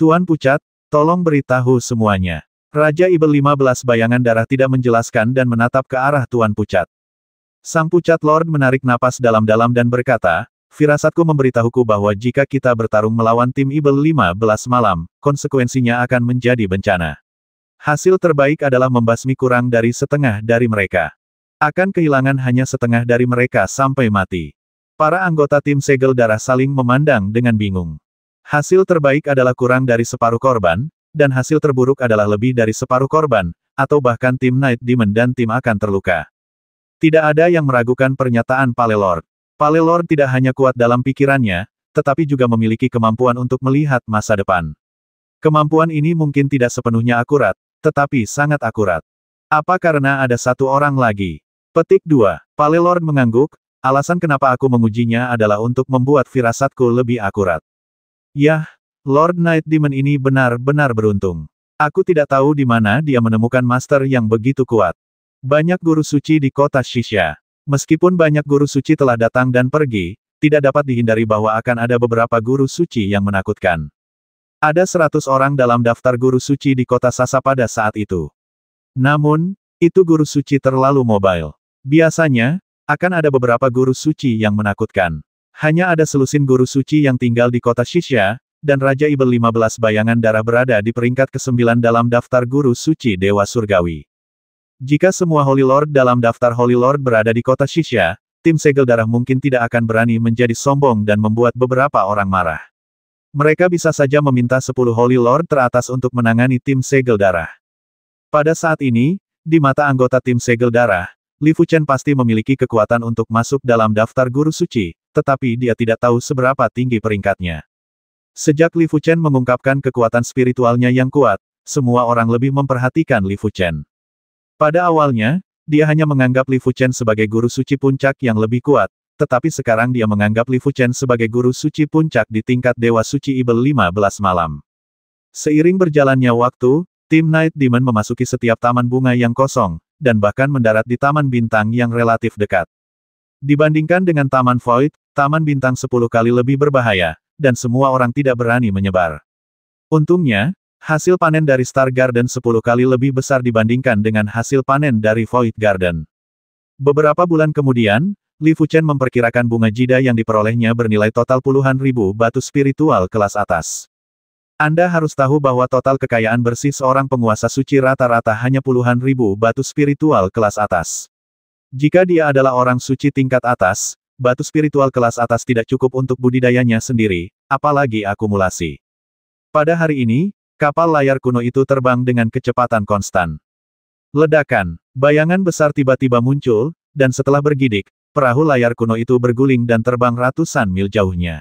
Tuan Pucat, tolong beritahu semuanya. Raja Ibel 15 bayangan darah tidak menjelaskan dan menatap ke arah Tuan Pucat. Sang Pucat Lord menarik napas dalam-dalam dan berkata, Firasatku memberitahuku bahwa jika kita bertarung melawan tim Ibel 15 malam, konsekuensinya akan menjadi bencana. Hasil terbaik adalah membasmi kurang dari setengah dari mereka. Akan kehilangan hanya setengah dari mereka sampai mati. Para anggota tim segel darah saling memandang dengan bingung. Hasil terbaik adalah kurang dari separuh korban, dan hasil terburuk adalah lebih dari separuh korban, atau bahkan tim Night Demon dan tim akan terluka. Tidak ada yang meragukan pernyataan Palelord. Palelord tidak hanya kuat dalam pikirannya, tetapi juga memiliki kemampuan untuk melihat masa depan. Kemampuan ini mungkin tidak sepenuhnya akurat, tetapi sangat akurat. Apa karena ada satu orang lagi? Petik 2. Palelord mengangguk, alasan kenapa aku mengujinya adalah untuk membuat firasatku lebih akurat. Yah, Lord Knight Demon ini benar-benar beruntung. Aku tidak tahu di mana dia menemukan master yang begitu kuat. Banyak guru suci di kota Shisha. Meskipun banyak guru suci telah datang dan pergi, tidak dapat dihindari bahwa akan ada beberapa guru suci yang menakutkan. Ada seratus orang dalam daftar guru suci di kota Sasa pada saat itu. Namun, itu guru suci terlalu mobile. Biasanya, akan ada beberapa guru suci yang menakutkan. Hanya ada selusin guru suci yang tinggal di kota Shisha, dan Raja Ibel 15 bayangan darah berada di peringkat ke-9 dalam daftar guru suci Dewa Surgawi. Jika semua Holy Lord dalam daftar Holy Lord berada di kota Shisha, tim segel darah mungkin tidak akan berani menjadi sombong dan membuat beberapa orang marah. Mereka bisa saja meminta 10 Holy Lord teratas untuk menangani tim segel darah. Pada saat ini, di mata anggota tim segel darah, Li Fuchen pasti memiliki kekuatan untuk masuk dalam daftar guru suci, tetapi dia tidak tahu seberapa tinggi peringkatnya. Sejak Li Fuchen mengungkapkan kekuatan spiritualnya yang kuat, semua orang lebih memperhatikan Li Fuchen. Pada awalnya, dia hanya menganggap Li Fuchen sebagai guru suci puncak yang lebih kuat, tetapi sekarang dia menganggap Li Fuchen sebagai guru suci puncak di tingkat Dewa Suci Ibel 15 malam. Seiring berjalannya waktu, tim Night Demon memasuki setiap taman bunga yang kosong, dan bahkan mendarat di Taman Bintang yang relatif dekat. Dibandingkan dengan Taman Void, Taman Bintang 10 kali lebih berbahaya, dan semua orang tidak berani menyebar. Untungnya, hasil panen dari Star Garden 10 kali lebih besar dibandingkan dengan hasil panen dari Void Garden. Beberapa bulan kemudian, Li Fuchen memperkirakan bunga jida yang diperolehnya bernilai total puluhan ribu batu spiritual kelas atas. Anda harus tahu bahwa total kekayaan bersih seorang penguasa suci rata-rata hanya puluhan ribu batu spiritual kelas atas. Jika dia adalah orang suci tingkat atas, batu spiritual kelas atas tidak cukup untuk budidayanya sendiri, apalagi akumulasi. Pada hari ini, kapal layar kuno itu terbang dengan kecepatan konstan. Ledakan, bayangan besar tiba-tiba muncul, dan setelah bergidik, perahu layar kuno itu berguling dan terbang ratusan mil jauhnya.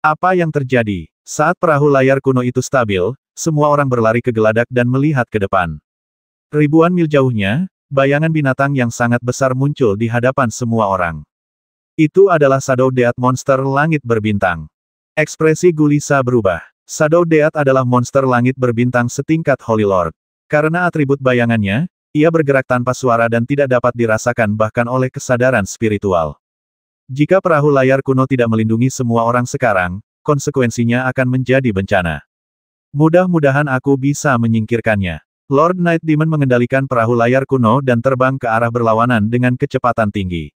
Apa yang terjadi? Saat perahu layar kuno itu stabil, semua orang berlari ke geladak dan melihat ke depan. Ribuan mil jauhnya, bayangan binatang yang sangat besar muncul di hadapan semua orang. Itu adalah Shadow Deat Monster Langit Berbintang. Ekspresi Gulisa berubah. Shadow Deat adalah monster langit berbintang setingkat Holy Lord. Karena atribut bayangannya, ia bergerak tanpa suara dan tidak dapat dirasakan bahkan oleh kesadaran spiritual. Jika perahu layar kuno tidak melindungi semua orang sekarang, konsekuensinya akan menjadi bencana. Mudah-mudahan aku bisa menyingkirkannya. Lord Night Demon mengendalikan perahu layar kuno dan terbang ke arah berlawanan dengan kecepatan tinggi.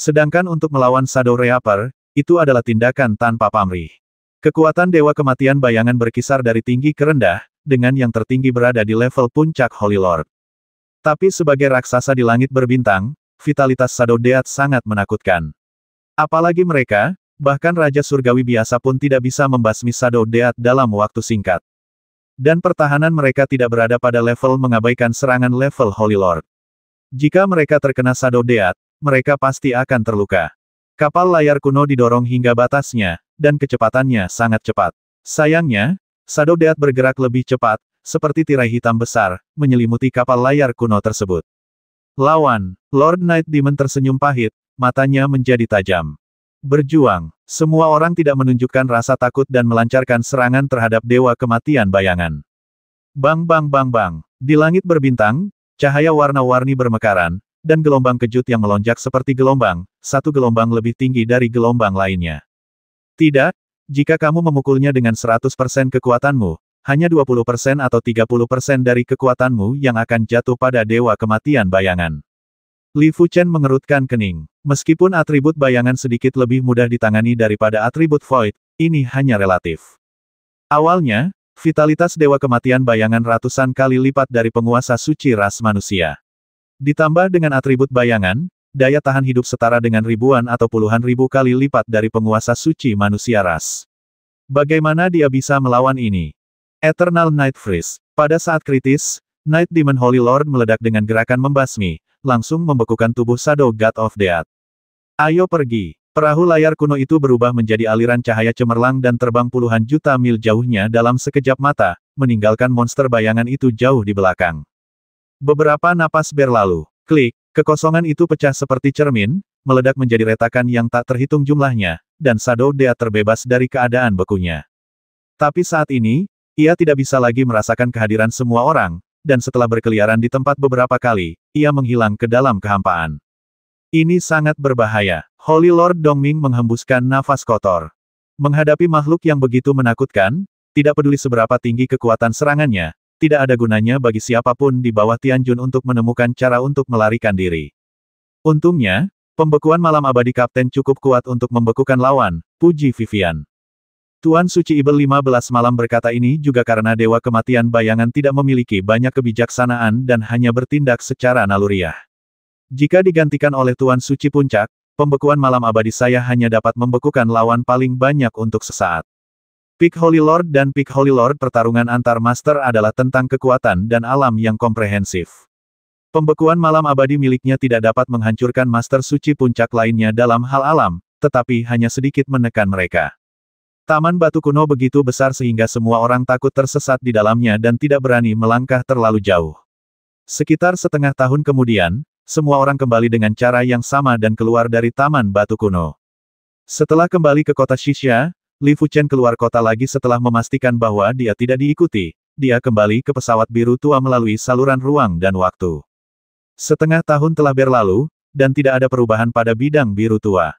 Sedangkan untuk melawan Shadow Reaper, itu adalah tindakan tanpa pamrih. Kekuatan Dewa Kematian bayangan berkisar dari tinggi ke rendah, dengan yang tertinggi berada di level puncak Holy Lord. Tapi sebagai raksasa di langit berbintang, vitalitas Shadow Deat sangat menakutkan. Apalagi mereka, bahkan Raja Surgawi biasa pun tidak bisa membasmi Shadow Deat dalam waktu singkat. Dan pertahanan mereka tidak berada pada level mengabaikan serangan level Holy Lord. Jika mereka terkena Shadow Deat, mereka pasti akan terluka. Kapal layar kuno didorong hingga batasnya, dan kecepatannya sangat cepat. Sayangnya, Sadodat Deat bergerak lebih cepat, seperti tirai hitam besar, menyelimuti kapal layar kuno tersebut. Lawan, Lord Night Demon tersenyum pahit, matanya menjadi tajam. Berjuang, semua orang tidak menunjukkan rasa takut dan melancarkan serangan terhadap Dewa Kematian Bayangan. Bang bang bang bang, di langit berbintang, cahaya warna-warni bermekaran, dan gelombang kejut yang melonjak seperti gelombang, satu gelombang lebih tinggi dari gelombang lainnya. Tidak, jika kamu memukulnya dengan 100% kekuatanmu, hanya 20% atau 30% dari kekuatanmu yang akan jatuh pada dewa kematian bayangan. Li Fuchen mengerutkan kening. Meskipun atribut bayangan sedikit lebih mudah ditangani daripada atribut void, ini hanya relatif. Awalnya, vitalitas dewa kematian bayangan ratusan kali lipat dari penguasa suci ras manusia. Ditambah dengan atribut bayangan, daya tahan hidup setara dengan ribuan atau puluhan ribu kali lipat dari penguasa suci manusia ras. Bagaimana dia bisa melawan ini? Eternal Night Freeze. Pada saat kritis, Night Demon Holy Lord meledak dengan gerakan membasmi, langsung membekukan tubuh Shadow God of Death. Ayo pergi. Perahu layar kuno itu berubah menjadi aliran cahaya cemerlang dan terbang puluhan juta mil jauhnya dalam sekejap mata, meninggalkan monster bayangan itu jauh di belakang. Beberapa napas berlalu. Klik, kekosongan itu pecah seperti cermin, meledak menjadi retakan yang tak terhitung jumlahnya, dan Shadow Dea terbebas dari keadaan bekunya. Tapi saat ini, ia tidak bisa lagi merasakan kehadiran semua orang, dan setelah berkeliaran di tempat beberapa kali, ia menghilang ke dalam kehampaan. Ini sangat berbahaya. Holy Lord Dongming menghembuskan nafas kotor. Menghadapi makhluk yang begitu menakutkan, tidak peduli seberapa tinggi kekuatan serangannya, tidak ada gunanya bagi siapapun di bawah Tianjun untuk menemukan cara untuk melarikan diri. Untungnya, pembekuan malam abadi kapten cukup kuat untuk membekukan lawan, puji Vivian. Tuan Suci Ibel 15 malam berkata ini juga karena Dewa Kematian Bayangan tidak memiliki banyak kebijaksanaan dan hanya bertindak secara naluriah. Jika digantikan oleh Tuan Suci Puncak, pembekuan malam abadi saya hanya dapat membekukan lawan paling banyak untuk sesaat. Peak Holy Lord dan Peak Holy Lord pertarungan antar master adalah tentang kekuatan dan alam yang komprehensif. Pembekuan malam abadi miliknya tidak dapat menghancurkan master suci puncak lainnya dalam hal alam, tetapi hanya sedikit menekan mereka. Taman batu kuno begitu besar sehingga semua orang takut tersesat di dalamnya dan tidak berani melangkah terlalu jauh. Sekitar setengah tahun kemudian, semua orang kembali dengan cara yang sama dan keluar dari taman batu kuno. Setelah kembali ke kota Shisha, Li Fuchen keluar kota lagi setelah memastikan bahwa dia tidak diikuti, dia kembali ke pesawat biru tua melalui saluran ruang dan waktu. Setengah tahun telah berlalu, dan tidak ada perubahan pada bidang biru tua.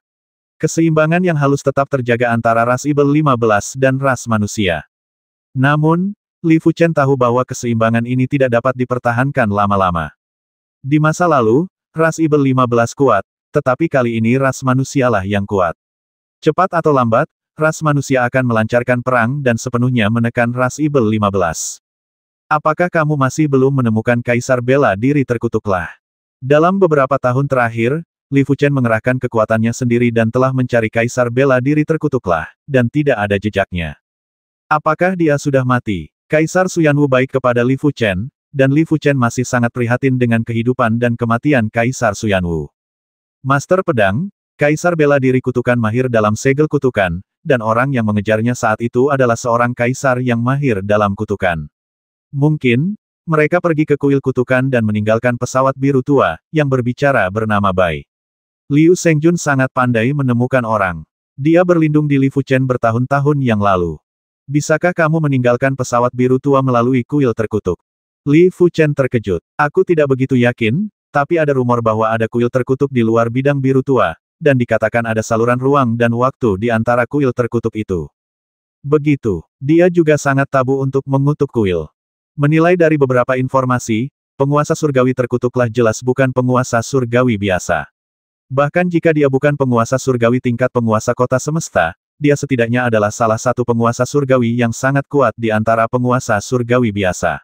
Keseimbangan yang halus tetap terjaga antara ras Ibel 15 dan ras manusia. Namun, Li Fuchen tahu bahwa keseimbangan ini tidak dapat dipertahankan lama-lama. Di masa lalu, ras Ibel 15 kuat, tetapi kali ini ras manusialah yang kuat. Cepat atau lambat, ras manusia akan melancarkan perang dan sepenuhnya menekan ras Ibel 15. Apakah kamu masih belum menemukan Kaisar bela diri terkutuklah? Dalam beberapa tahun terakhir, Li Fuchen mengerahkan kekuatannya sendiri dan telah mencari kaisar bela diri terkutuklah, dan tidak ada jejaknya. Apakah dia sudah mati? Kaisar Suyanwu baik kepada Li Fuchen, dan Li Fuchen masih sangat prihatin dengan kehidupan dan kematian Kaisar Suyanwu. Master Pedang, Kaisar bela diri kutukan mahir dalam segel kutukan, dan orang yang mengejarnya saat itu adalah seorang kaisar yang mahir dalam kutukan. Mungkin, mereka pergi ke kuil kutukan dan meninggalkan pesawat biru tua, yang berbicara bernama Bai. Liu Sengjun sangat pandai menemukan orang. Dia berlindung di Li Fuchen bertahun-tahun yang lalu. Bisakah kamu meninggalkan pesawat biru tua melalui kuil terkutuk? Li Fuchen terkejut. Aku tidak begitu yakin, tapi ada rumor bahwa ada kuil terkutuk di luar bidang biru tua, dan dikatakan ada saluran ruang dan waktu di antara kuil terkutuk itu. Begitu, dia juga sangat tabu untuk mengutuk kuil. Menilai dari beberapa informasi, penguasa surgawi terkutuklah jelas bukan penguasa surgawi biasa. Bahkan jika dia bukan penguasa surgawi tingkat penguasa kota semesta, dia setidaknya adalah salah satu penguasa surgawi yang sangat kuat di antara penguasa surgawi biasa.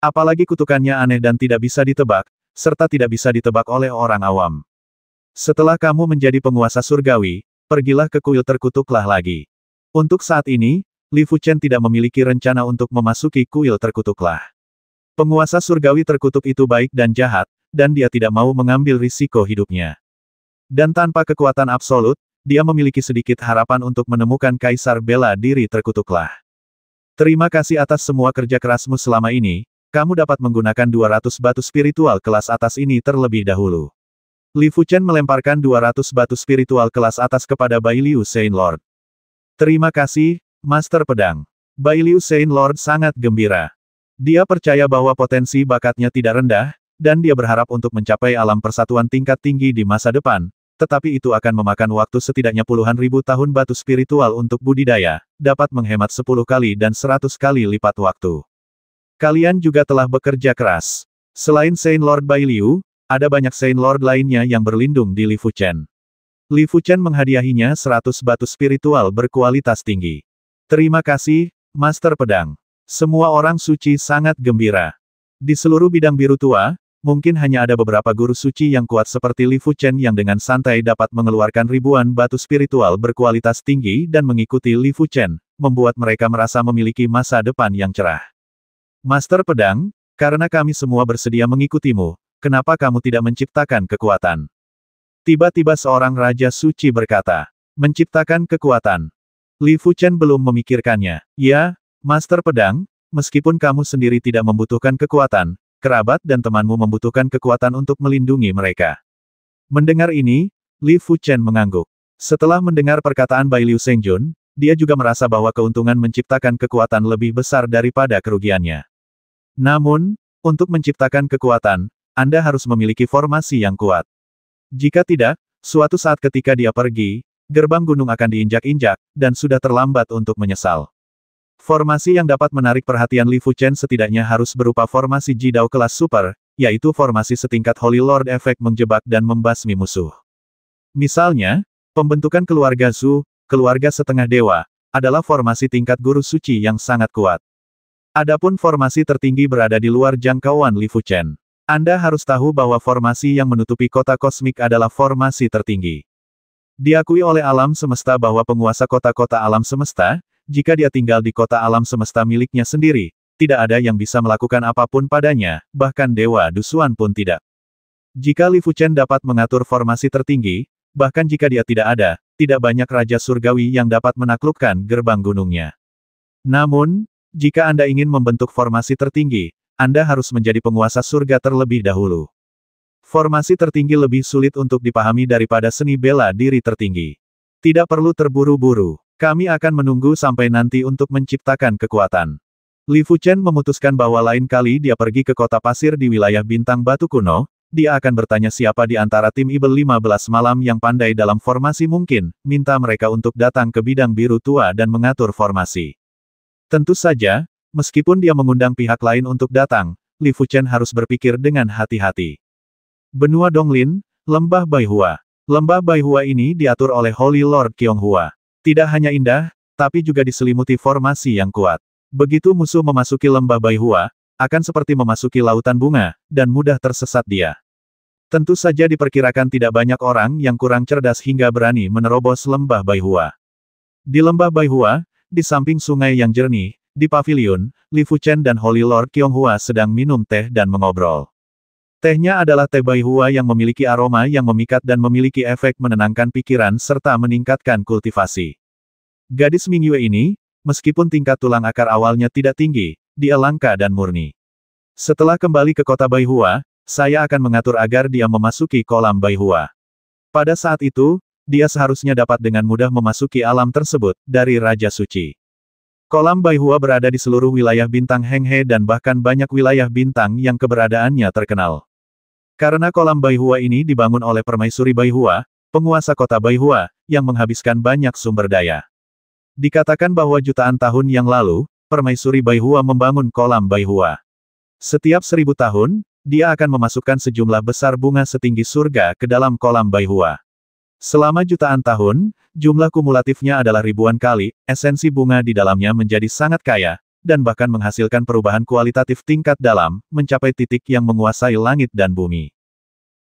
Apalagi kutukannya aneh dan tidak bisa ditebak, serta tidak bisa ditebak oleh orang awam. Setelah kamu menjadi penguasa surgawi, pergilah ke kuil terkutuklah lagi. Untuk saat ini, Li Fuchen tidak memiliki rencana untuk memasuki kuil terkutuklah. Penguasa surgawi terkutuk itu baik dan jahat, dan dia tidak mau mengambil risiko hidupnya. Dan tanpa kekuatan absolut, dia memiliki sedikit harapan untuk menemukan Kaisar bela diri terkutuklah. Terima kasih atas semua kerja kerasmu selama ini, kamu dapat menggunakan 200 batu spiritual kelas atas ini terlebih dahulu. Li Fuchen melemparkan 200 batu spiritual kelas atas kepada Bai Liu Saint Lord. Terima kasih, Master Pedang. Bai Liu Saint Lord sangat gembira. Dia percaya bahwa potensi bakatnya tidak rendah, dan dia berharap untuk mencapai alam persatuan tingkat tinggi di masa depan, tetapi itu akan memakan waktu setidaknya puluhan ribu tahun batu spiritual untuk budidaya, dapat menghemat 10 kali dan 100 kali lipat waktu. Kalian juga telah bekerja keras. Selain Saint Lord Bai Liu. Ada banyak Saint Lord lainnya yang berlindung di Li Fuchen. Li Fuchen menghadiahinya seratus batu spiritual berkualitas tinggi. Terima kasih, Master Pedang. Semua orang suci sangat gembira. Di seluruh bidang biru tua, mungkin hanya ada beberapa guru suci yang kuat seperti Li Fuchen yang dengan santai dapat mengeluarkan ribuan batu spiritual berkualitas tinggi dan mengikuti Li Fuchen, membuat mereka merasa memiliki masa depan yang cerah. Master Pedang, karena kami semua bersedia mengikutimu, Kenapa kamu tidak menciptakan kekuatan? Tiba-tiba seorang Raja Suci berkata, menciptakan kekuatan. Li Fuchen belum memikirkannya. Ya, Master Pedang, meskipun kamu sendiri tidak membutuhkan kekuatan, kerabat dan temanmu membutuhkan kekuatan untuk melindungi mereka. Mendengar ini, Li Fuchen mengangguk. Setelah mendengar perkataan Bai Liu Sengjun, dia juga merasa bahwa keuntungan menciptakan kekuatan lebih besar daripada kerugiannya. Namun, untuk menciptakan kekuatan, anda harus memiliki formasi yang kuat. Jika tidak, suatu saat ketika dia pergi, gerbang gunung akan diinjak-injak, dan sudah terlambat untuk menyesal. Formasi yang dapat menarik perhatian Li Fu Chen setidaknya harus berupa formasi Jidao kelas super, yaitu formasi setingkat Holy Lord efek menjebak dan membasmi musuh. Misalnya, pembentukan keluarga Zu, keluarga setengah dewa, adalah formasi tingkat guru suci yang sangat kuat. Adapun formasi tertinggi berada di luar jangkauan Li Fu Chen. Anda harus tahu bahwa formasi yang menutupi kota kosmik adalah formasi tertinggi. Diakui oleh alam semesta bahwa penguasa kota-kota alam semesta, jika dia tinggal di kota alam semesta miliknya sendiri, tidak ada yang bisa melakukan apapun padanya, bahkan Dewa Dusuan pun tidak. Jika Li Fuchen dapat mengatur formasi tertinggi, bahkan jika dia tidak ada, tidak banyak Raja Surgawi yang dapat menaklukkan gerbang gunungnya. Namun, jika Anda ingin membentuk formasi tertinggi, anda harus menjadi penguasa surga terlebih dahulu. Formasi tertinggi lebih sulit untuk dipahami daripada seni bela diri tertinggi. Tidak perlu terburu-buru. Kami akan menunggu sampai nanti untuk menciptakan kekuatan. Li Fuchen memutuskan bahwa lain kali dia pergi ke kota pasir di wilayah bintang batu kuno, dia akan bertanya siapa di antara tim Ibel 15 malam yang pandai dalam formasi mungkin, minta mereka untuk datang ke bidang biru tua dan mengatur formasi. Tentu saja, Meskipun dia mengundang pihak lain untuk datang, Li Fuchen harus berpikir dengan hati-hati. Benua Donglin, Lembah Baihua. Lembah Baihua ini diatur oleh Holy Lord Hua. Tidak hanya indah, tapi juga diselimuti formasi yang kuat. Begitu musuh memasuki Lembah Baihua, akan seperti memasuki lautan bunga, dan mudah tersesat dia. Tentu saja diperkirakan tidak banyak orang yang kurang cerdas hingga berani menerobos lembah Baihua. Di lembah Baihua, di samping sungai yang jernih, di pavilion, Li Chen dan Holy Lord Hua sedang minum teh dan mengobrol. Tehnya adalah teh Baihua yang memiliki aroma yang memikat dan memiliki efek menenangkan pikiran serta meningkatkan kultivasi. Gadis Mingyue ini, meskipun tingkat tulang akar awalnya tidak tinggi, dia langka dan murni. Setelah kembali ke kota Baihua, saya akan mengatur agar dia memasuki kolam Baihua. Pada saat itu, dia seharusnya dapat dengan mudah memasuki alam tersebut, dari Raja Suci. Kolam Baihua berada di seluruh wilayah bintang Henghe dan bahkan banyak wilayah bintang yang keberadaannya terkenal. Karena kolam Baihua ini dibangun oleh permaisuri Baihua, penguasa kota Baihua, yang menghabiskan banyak sumber daya. Dikatakan bahwa jutaan tahun yang lalu, permaisuri Baihua membangun kolam Baihua. Setiap seribu tahun, dia akan memasukkan sejumlah besar bunga setinggi surga ke dalam kolam Baihua. Selama jutaan tahun, jumlah kumulatifnya adalah ribuan kali, esensi bunga di dalamnya menjadi sangat kaya, dan bahkan menghasilkan perubahan kualitatif tingkat dalam, mencapai titik yang menguasai langit dan bumi.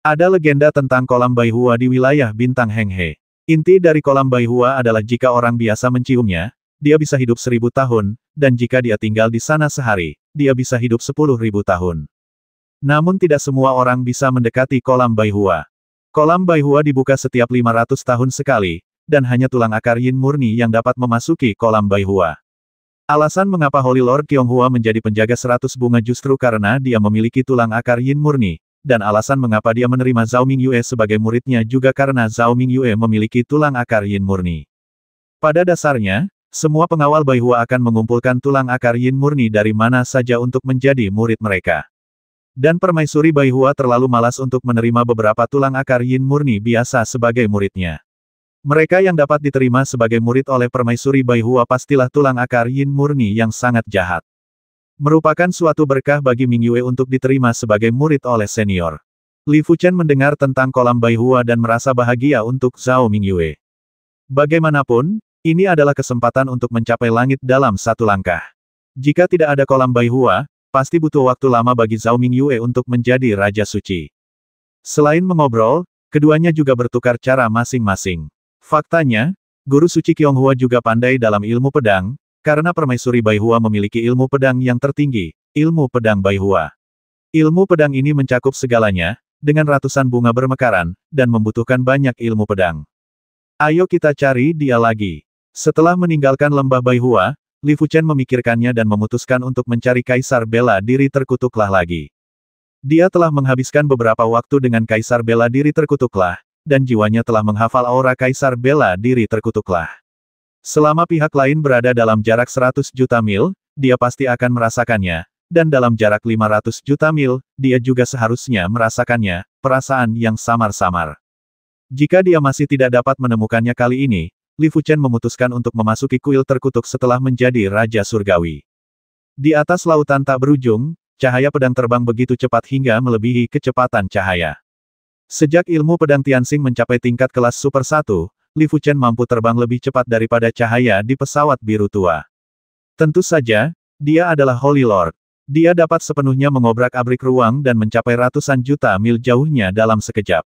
Ada legenda tentang kolam Baihua di wilayah bintang Henghe. Inti dari kolam Baihua adalah jika orang biasa menciumnya, dia bisa hidup seribu tahun, dan jika dia tinggal di sana sehari, dia bisa hidup sepuluh ribu tahun. Namun tidak semua orang bisa mendekati kolam Baihua. Kolam Baihua dibuka setiap 500 tahun sekali, dan hanya tulang akar Yin murni yang dapat memasuki kolam Baihua. Alasan mengapa Holy Lord Qionghua menjadi penjaga seratus bunga justru karena dia memiliki tulang akar Yin murni, dan alasan mengapa dia menerima Zhao Mingyue sebagai muridnya juga karena Zhao Mingyue memiliki tulang akar Yin murni. Pada dasarnya, semua pengawal Baihua akan mengumpulkan tulang akar Yin murni dari mana saja untuk menjadi murid mereka. Dan permaisuri Baihua terlalu malas untuk menerima beberapa tulang akar Yin murni biasa sebagai muridnya. Mereka yang dapat diterima sebagai murid oleh permaisuri Baihua pastilah tulang akar Yin murni yang sangat jahat. Merupakan suatu berkah bagi Ming Yue untuk diterima sebagai murid oleh senior. Li Fuchen mendengar tentang kolam Baihua dan merasa bahagia untuk Zhao Ming Yue. Bagaimanapun, ini adalah kesempatan untuk mencapai langit dalam satu langkah. Jika tidak ada kolam Baihua, Pasti butuh waktu lama bagi Zhao Mingyue untuk menjadi Raja Suci. Selain mengobrol, keduanya juga bertukar cara masing-masing. Faktanya, Guru Suci Qianghua juga pandai dalam ilmu pedang, karena permaisuri Baihua memiliki ilmu pedang yang tertinggi, ilmu pedang Baihua. Ilmu pedang ini mencakup segalanya, dengan ratusan bunga bermekaran, dan membutuhkan banyak ilmu pedang. Ayo kita cari dia lagi. Setelah meninggalkan lembah Baihua, Li Fuchen memikirkannya dan memutuskan untuk mencari Kaisar Bela Diri Terkutuklah lagi. Dia telah menghabiskan beberapa waktu dengan Kaisar Bela Diri Terkutuklah, dan jiwanya telah menghafal aura Kaisar Bela Diri Terkutuklah. Selama pihak lain berada dalam jarak 100 juta mil, dia pasti akan merasakannya, dan dalam jarak 500 juta mil, dia juga seharusnya merasakannya, perasaan yang samar-samar. Jika dia masih tidak dapat menemukannya kali ini, Li Fuchen memutuskan untuk memasuki kuil terkutuk setelah menjadi Raja Surgawi. Di atas lautan tak berujung, cahaya pedang terbang begitu cepat hingga melebihi kecepatan cahaya. Sejak ilmu pedang Tianxing mencapai tingkat kelas Super 1, Li Fuchen mampu terbang lebih cepat daripada cahaya di pesawat biru tua. Tentu saja, dia adalah Holy Lord. Dia dapat sepenuhnya mengobrak-abrik ruang dan mencapai ratusan juta mil jauhnya dalam sekejap.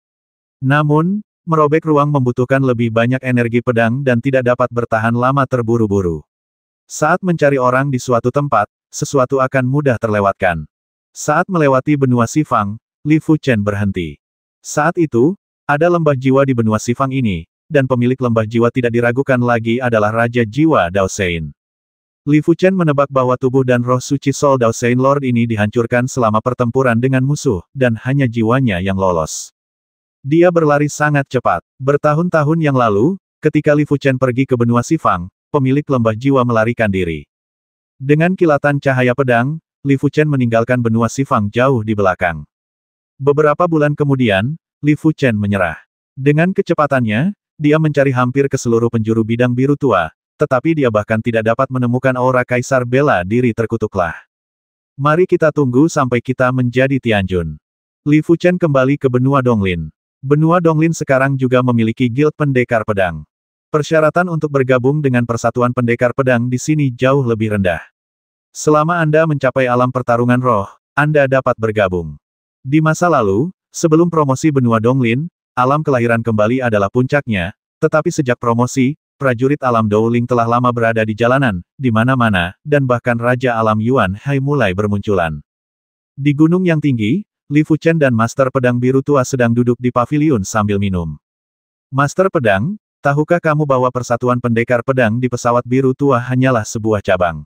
Namun, Merobek ruang membutuhkan lebih banyak energi pedang dan tidak dapat bertahan lama terburu-buru. Saat mencari orang di suatu tempat, sesuatu akan mudah terlewatkan. Saat melewati benua Sifang, Li Fu Chen berhenti. Saat itu, ada lembah jiwa di benua Sifang ini, dan pemilik lembah jiwa tidak diragukan lagi adalah Raja Jiwa Dao Sein. Li Fu Chen menebak bahwa tubuh dan roh suci Sol Dao Sein Lord ini dihancurkan selama pertempuran dengan musuh, dan hanya jiwanya yang lolos. Dia berlari sangat cepat. Bertahun-tahun yang lalu, ketika Li Fuchen pergi ke benua Sifang, pemilik lembah jiwa melarikan diri. Dengan kilatan cahaya pedang, Li Fuchen meninggalkan benua Sifang jauh di belakang. Beberapa bulan kemudian, Li Fuchen menyerah. Dengan kecepatannya, dia mencari hampir ke seluruh penjuru bidang biru tua, tetapi dia bahkan tidak dapat menemukan aura Kaisar Bela diri terkutuklah. Mari kita tunggu sampai kita menjadi Tianjun. Li Fuchen kembali ke benua Donglin. Benua Donglin sekarang juga memiliki guild pendekar pedang. Persyaratan untuk bergabung dengan Persatuan Pendekar Pedang di sini jauh lebih rendah. Selama Anda mencapai alam pertarungan roh, Anda dapat bergabung. Di masa lalu, sebelum promosi benua Donglin, alam kelahiran kembali adalah puncaknya, tetapi sejak promosi, prajurit alam Douling telah lama berada di jalanan, di mana-mana, dan bahkan Raja Alam Yuan Hai mulai bermunculan. Di gunung yang tinggi, Li Fuchen dan Master Pedang Biru Tua sedang duduk di pavilion sambil minum. Master Pedang, tahukah kamu bahwa persatuan pendekar pedang di pesawat biru tua hanyalah sebuah cabang?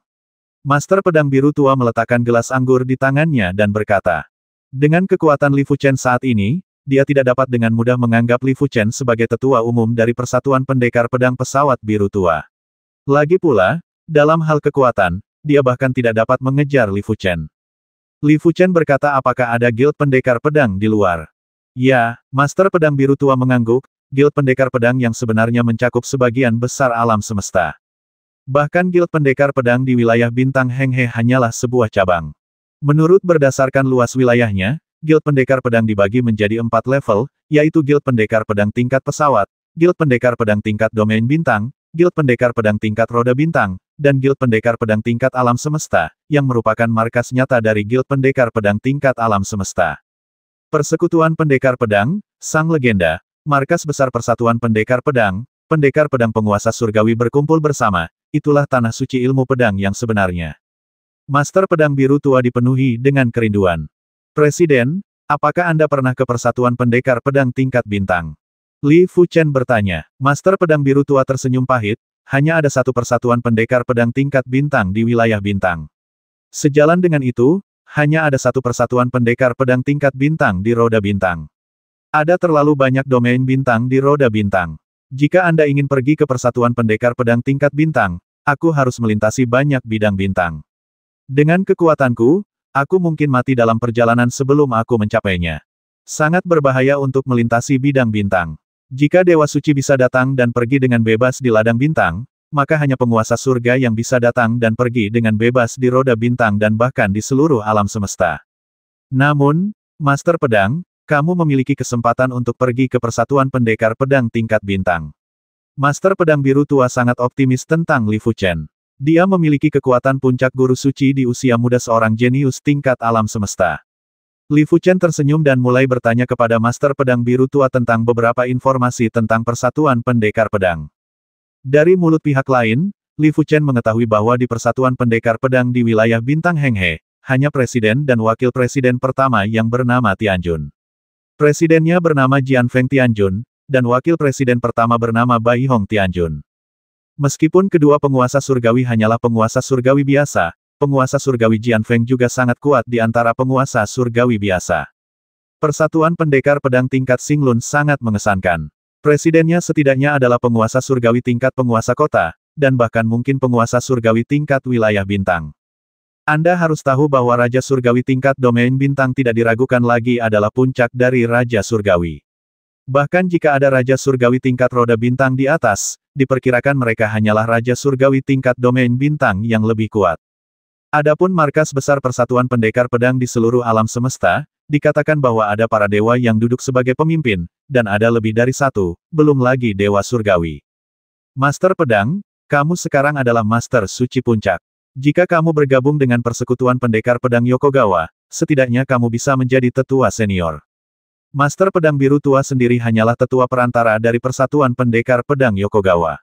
Master Pedang Biru Tua meletakkan gelas anggur di tangannya dan berkata, Dengan kekuatan Li Fuchen saat ini, dia tidak dapat dengan mudah menganggap Li Fuchen sebagai tetua umum dari Persatuan Pendekar Pedang Pesawat Biru Tua. Lagi pula, dalam hal kekuatan, dia bahkan tidak dapat mengejar Li Fuchen. Li Fuchen berkata apakah ada guild pendekar pedang di luar. Ya, Master Pedang Biru Tua mengangguk, guild pendekar pedang yang sebenarnya mencakup sebagian besar alam semesta. Bahkan guild pendekar pedang di wilayah bintang Henghe hanyalah sebuah cabang. Menurut berdasarkan luas wilayahnya, guild pendekar pedang dibagi menjadi empat level, yaitu guild pendekar pedang tingkat pesawat, guild pendekar pedang tingkat domain bintang, guild pendekar pedang tingkat roda bintang, dan Guild Pendekar Pedang Tingkat Alam Semesta, yang merupakan markas nyata dari Guild Pendekar Pedang Tingkat Alam Semesta. Persekutuan Pendekar Pedang, Sang Legenda, markas besar Persatuan Pendekar Pedang, Pendekar Pedang Penguasa Surgawi berkumpul bersama, itulah tanah suci ilmu pedang yang sebenarnya. Master Pedang Biru Tua dipenuhi dengan kerinduan. Presiden, apakah Anda pernah ke Persatuan Pendekar Pedang Tingkat Bintang? Li Fuchen bertanya. Master Pedang Biru Tua tersenyum pahit, hanya ada satu persatuan pendekar pedang tingkat bintang di wilayah bintang. Sejalan dengan itu, hanya ada satu persatuan pendekar pedang tingkat bintang di roda bintang. Ada terlalu banyak domain bintang di roda bintang. Jika Anda ingin pergi ke persatuan pendekar pedang tingkat bintang, aku harus melintasi banyak bidang bintang. Dengan kekuatanku, aku mungkin mati dalam perjalanan sebelum aku mencapainya. Sangat berbahaya untuk melintasi bidang bintang. Jika Dewa Suci bisa datang dan pergi dengan bebas di ladang bintang, maka hanya penguasa surga yang bisa datang dan pergi dengan bebas di roda bintang dan bahkan di seluruh alam semesta. Namun, Master Pedang, kamu memiliki kesempatan untuk pergi ke Persatuan Pendekar Pedang tingkat bintang. Master Pedang Biru Tua sangat optimis tentang Li Fuchen. Dia memiliki kekuatan puncak guru suci di usia muda seorang jenius tingkat alam semesta. Li Fuchen tersenyum dan mulai bertanya kepada Master Pedang Biru Tua tentang beberapa informasi tentang Persatuan Pendekar Pedang. Dari mulut pihak lain, Li Fuchen mengetahui bahwa di Persatuan Pendekar Pedang di wilayah Bintang Henghe, hanya Presiden dan Wakil Presiden pertama yang bernama Tianjun. Presidennya bernama Jian Feng Tianjun, dan Wakil Presiden pertama bernama Bai Hong Tianjun. Meskipun kedua penguasa surgawi hanyalah penguasa surgawi biasa, penguasa surgawi Jian Feng juga sangat kuat di antara penguasa surgawi biasa. Persatuan pendekar pedang tingkat Singlun sangat mengesankan. Presidennya setidaknya adalah penguasa surgawi tingkat penguasa kota, dan bahkan mungkin penguasa surgawi tingkat wilayah bintang. Anda harus tahu bahwa Raja Surgawi tingkat domain bintang tidak diragukan lagi adalah puncak dari Raja Surgawi. Bahkan jika ada Raja Surgawi tingkat roda bintang di atas, diperkirakan mereka hanyalah Raja Surgawi tingkat domain bintang yang lebih kuat. Adapun markas besar persatuan pendekar pedang di seluruh alam semesta, dikatakan bahwa ada para dewa yang duduk sebagai pemimpin, dan ada lebih dari satu, belum lagi dewa surgawi. Master Pedang, kamu sekarang adalah Master Suci Puncak. Jika kamu bergabung dengan persekutuan pendekar pedang Yokogawa, setidaknya kamu bisa menjadi tetua senior. Master Pedang Biru Tua sendiri hanyalah tetua perantara dari Persatuan Pendekar Pedang Yokogawa.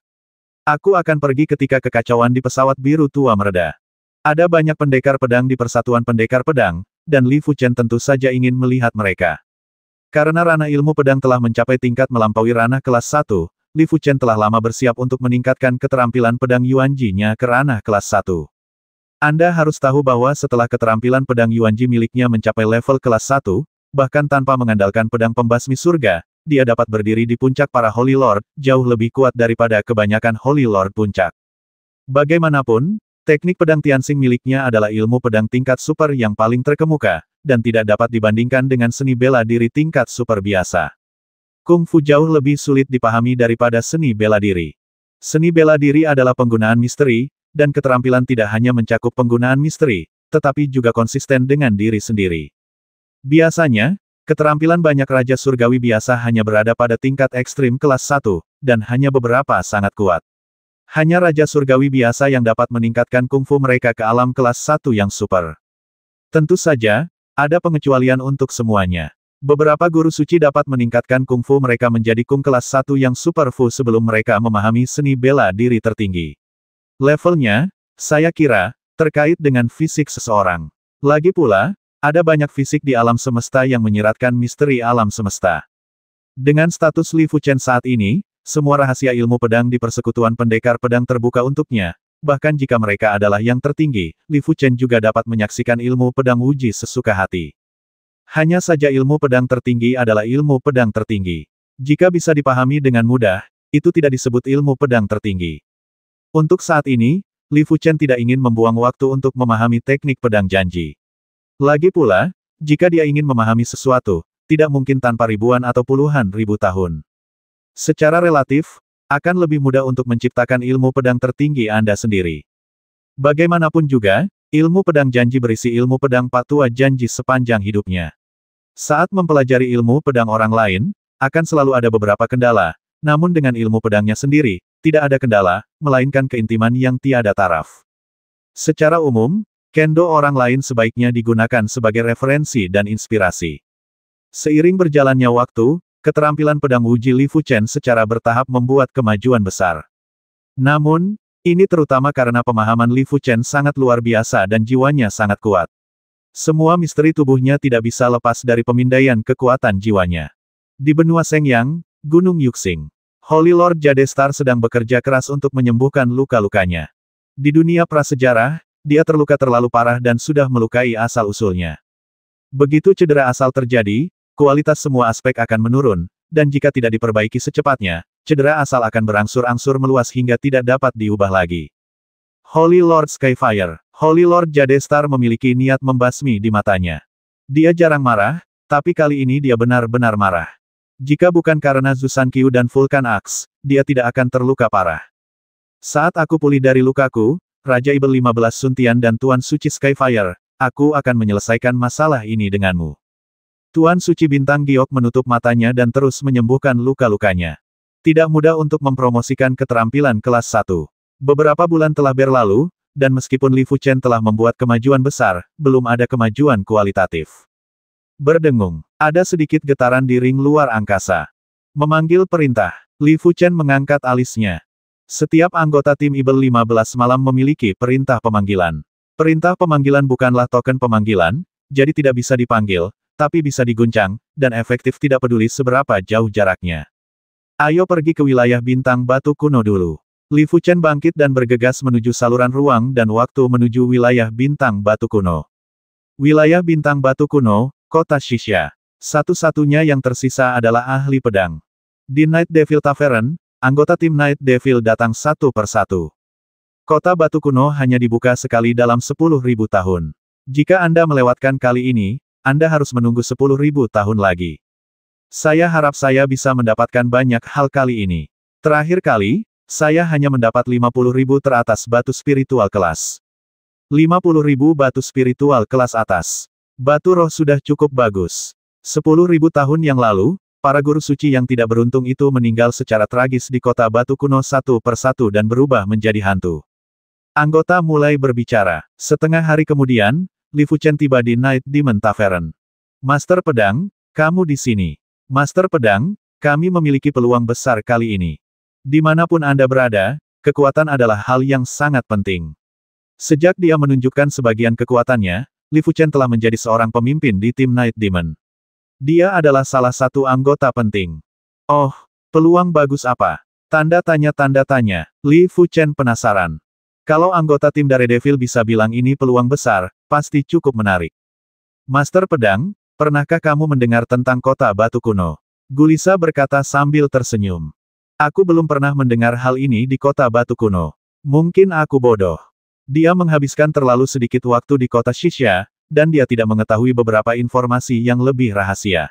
Aku akan pergi ketika kekacauan di pesawat biru tua mereda. Ada banyak pendekar pedang di Persatuan Pendekar Pedang, dan Li Fuchen tentu saja ingin melihat mereka. Karena ranah ilmu pedang telah mencapai tingkat melampaui ranah kelas 1, Li Fuchen telah lama bersiap untuk meningkatkan keterampilan pedang Yuanji-nya ke ranah kelas 1. Anda harus tahu bahwa setelah keterampilan pedang Yuan Yuanji miliknya mencapai level kelas 1, bahkan tanpa mengandalkan pedang pembasmi surga, dia dapat berdiri di puncak para Holy Lord, jauh lebih kuat daripada kebanyakan Holy Lord puncak. Bagaimanapun, Teknik pedang Tianxing miliknya adalah ilmu pedang tingkat super yang paling terkemuka, dan tidak dapat dibandingkan dengan seni bela diri tingkat super biasa. Kung Fu jauh lebih sulit dipahami daripada seni bela diri. Seni bela diri adalah penggunaan misteri, dan keterampilan tidak hanya mencakup penggunaan misteri, tetapi juga konsisten dengan diri sendiri. Biasanya, keterampilan banyak raja surgawi biasa hanya berada pada tingkat ekstrim kelas 1, dan hanya beberapa sangat kuat. Hanya Raja Surgawi biasa yang dapat meningkatkan kungfu mereka ke alam kelas 1 yang super. Tentu saja, ada pengecualian untuk semuanya. Beberapa guru suci dapat meningkatkan kungfu mereka menjadi kung kelas 1 yang super fu sebelum mereka memahami seni bela diri tertinggi. Levelnya, saya kira, terkait dengan fisik seseorang. Lagi pula, ada banyak fisik di alam semesta yang menyiratkan misteri alam semesta. Dengan status Li Fuchen saat ini, semua rahasia ilmu pedang di persekutuan pendekar pedang terbuka untuknya, bahkan jika mereka adalah yang tertinggi, Li Fuchen juga dapat menyaksikan ilmu pedang Wuji sesuka hati. Hanya saja ilmu pedang tertinggi adalah ilmu pedang tertinggi. Jika bisa dipahami dengan mudah, itu tidak disebut ilmu pedang tertinggi. Untuk saat ini, Li Fuchen tidak ingin membuang waktu untuk memahami teknik pedang janji. Lagi pula, jika dia ingin memahami sesuatu, tidak mungkin tanpa ribuan atau puluhan ribu tahun. Secara relatif, akan lebih mudah untuk menciptakan ilmu pedang tertinggi Anda sendiri. Bagaimanapun juga, ilmu pedang janji berisi ilmu pedang patua janji sepanjang hidupnya. Saat mempelajari ilmu pedang orang lain, akan selalu ada beberapa kendala, namun dengan ilmu pedangnya sendiri, tidak ada kendala, melainkan keintiman yang tiada taraf. Secara umum, kendo orang lain sebaiknya digunakan sebagai referensi dan inspirasi. Seiring berjalannya waktu, keterampilan pedang Wuji Li Fuchen secara bertahap membuat kemajuan besar. Namun, ini terutama karena pemahaman Li Fuchen sangat luar biasa dan jiwanya sangat kuat. Semua misteri tubuhnya tidak bisa lepas dari pemindaian kekuatan jiwanya. Di benua Sengyang, Gunung Yuxing, Holy Lord Jade Star sedang bekerja keras untuk menyembuhkan luka-lukanya. Di dunia prasejarah, dia terluka terlalu parah dan sudah melukai asal-usulnya. Begitu cedera asal terjadi, kualitas semua aspek akan menurun, dan jika tidak diperbaiki secepatnya, cedera asal akan berangsur-angsur meluas hingga tidak dapat diubah lagi. Holy Lord Skyfire, Holy Lord Jade Star memiliki niat membasmi di matanya. Dia jarang marah, tapi kali ini dia benar-benar marah. Jika bukan karena Zusan Kyu dan Vulkan Axe, dia tidak akan terluka parah. Saat aku pulih dari lukaku, Raja Ibel 15 Suntian dan Tuan Suci Skyfire, aku akan menyelesaikan masalah ini denganmu. Tuan Suci Bintang Giok menutup matanya dan terus menyembuhkan luka-lukanya. Tidak mudah untuk mempromosikan keterampilan kelas 1. Beberapa bulan telah berlalu, dan meskipun Li Fuchen telah membuat kemajuan besar, belum ada kemajuan kualitatif. Berdengung, ada sedikit getaran di ring luar angkasa. Memanggil perintah, Li Fuchen mengangkat alisnya. Setiap anggota tim Ibel 15 malam memiliki perintah pemanggilan. Perintah pemanggilan bukanlah token pemanggilan, jadi tidak bisa dipanggil, tapi bisa diguncang, dan efektif tidak peduli seberapa jauh jaraknya. Ayo pergi ke wilayah bintang batu kuno dulu. Li Fuchen bangkit dan bergegas menuju saluran ruang dan waktu menuju wilayah bintang batu kuno. Wilayah bintang batu kuno, kota Shisha. Satu-satunya yang tersisa adalah ahli pedang. Di Night Devil Tavern, anggota tim Night Devil datang satu persatu. Kota batu kuno hanya dibuka sekali dalam sepuluh ribu tahun. Jika Anda melewatkan kali ini, anda harus menunggu sepuluh ribu tahun lagi. Saya harap saya bisa mendapatkan banyak hal kali ini. Terakhir kali, saya hanya mendapat lima puluh 50.000 teratas batu spiritual kelas. lima puluh ribu batu spiritual kelas atas. Batu roh sudah cukup bagus. Sepuluh ribu tahun yang lalu, para guru suci yang tidak beruntung itu meninggal secara tragis di kota batu kuno satu persatu dan berubah menjadi hantu. Anggota mulai berbicara. Setengah hari kemudian, Li Fuchen tiba di Night Demon Tavern. Master Pedang, kamu di sini. Master Pedang, kami memiliki peluang besar kali ini. Dimanapun Anda berada, kekuatan adalah hal yang sangat penting. Sejak dia menunjukkan sebagian kekuatannya, Li Fuchen telah menjadi seorang pemimpin di tim Night Demon. Dia adalah salah satu anggota penting. Oh, peluang bagus apa? Tanda tanya tanda tanya, Li Fuchen penasaran. Kalau anggota tim Daredevil bisa bilang ini peluang besar, Pasti cukup menarik. Master Pedang, pernahkah kamu mendengar tentang kota batu kuno? Gulisa berkata sambil tersenyum. Aku belum pernah mendengar hal ini di kota batu kuno. Mungkin aku bodoh. Dia menghabiskan terlalu sedikit waktu di kota Shisha, dan dia tidak mengetahui beberapa informasi yang lebih rahasia.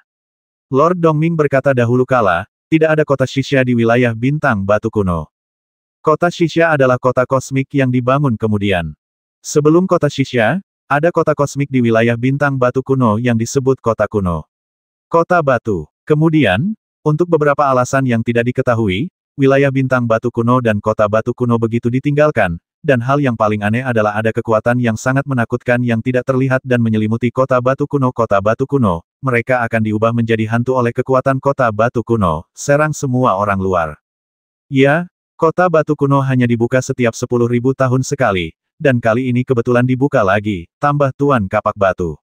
Lord Dongming berkata dahulu kala, tidak ada kota Shisha di wilayah bintang batu kuno. Kota Shisha adalah kota kosmik yang dibangun kemudian. Sebelum kota Shisha, ada kota kosmik di wilayah bintang batu kuno yang disebut kota kuno. Kota batu. Kemudian, untuk beberapa alasan yang tidak diketahui, wilayah bintang batu kuno dan kota batu kuno begitu ditinggalkan, dan hal yang paling aneh adalah ada kekuatan yang sangat menakutkan yang tidak terlihat dan menyelimuti kota batu kuno. Kota batu kuno, mereka akan diubah menjadi hantu oleh kekuatan kota batu kuno, serang semua orang luar. Ya, kota batu kuno hanya dibuka setiap 10.000 tahun sekali, dan kali ini kebetulan dibuka lagi, tambah Tuan Kapak Batu.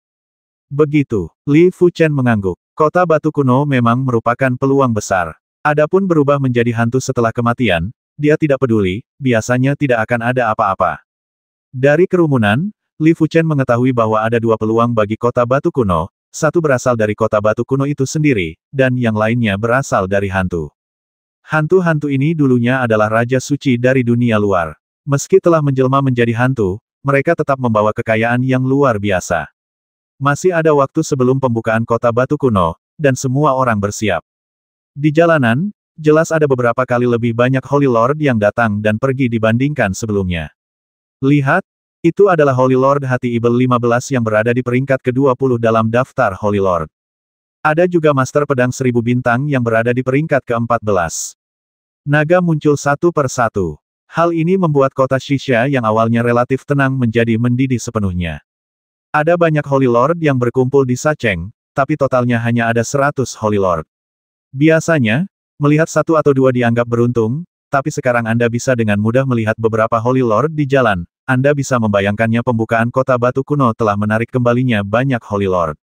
Begitu, Li Fuchen mengangguk. Kota batu kuno memang merupakan peluang besar. Adapun berubah menjadi hantu setelah kematian, dia tidak peduli, biasanya tidak akan ada apa-apa. Dari kerumunan, Li Fuchen mengetahui bahwa ada dua peluang bagi kota batu kuno, satu berasal dari kota batu kuno itu sendiri, dan yang lainnya berasal dari hantu. Hantu-hantu ini dulunya adalah Raja Suci dari dunia luar. Meski telah menjelma menjadi hantu, mereka tetap membawa kekayaan yang luar biasa. Masih ada waktu sebelum pembukaan kota batu kuno, dan semua orang bersiap. Di jalanan, jelas ada beberapa kali lebih banyak Holy Lord yang datang dan pergi dibandingkan sebelumnya. Lihat, itu adalah Holy Lord Hati Ibel 15 yang berada di peringkat ke-20 dalam daftar Holy Lord. Ada juga Master Pedang Seribu Bintang yang berada di peringkat ke-14. Naga muncul satu per satu. Hal ini membuat kota Shisha yang awalnya relatif tenang menjadi mendidih sepenuhnya. Ada banyak Holy Lord yang berkumpul di Sacheng, tapi totalnya hanya ada 100 Holy Lord. Biasanya, melihat satu atau dua dianggap beruntung, tapi sekarang Anda bisa dengan mudah melihat beberapa Holy Lord di jalan, Anda bisa membayangkannya pembukaan kota batu kuno telah menarik kembalinya banyak Holy Lord.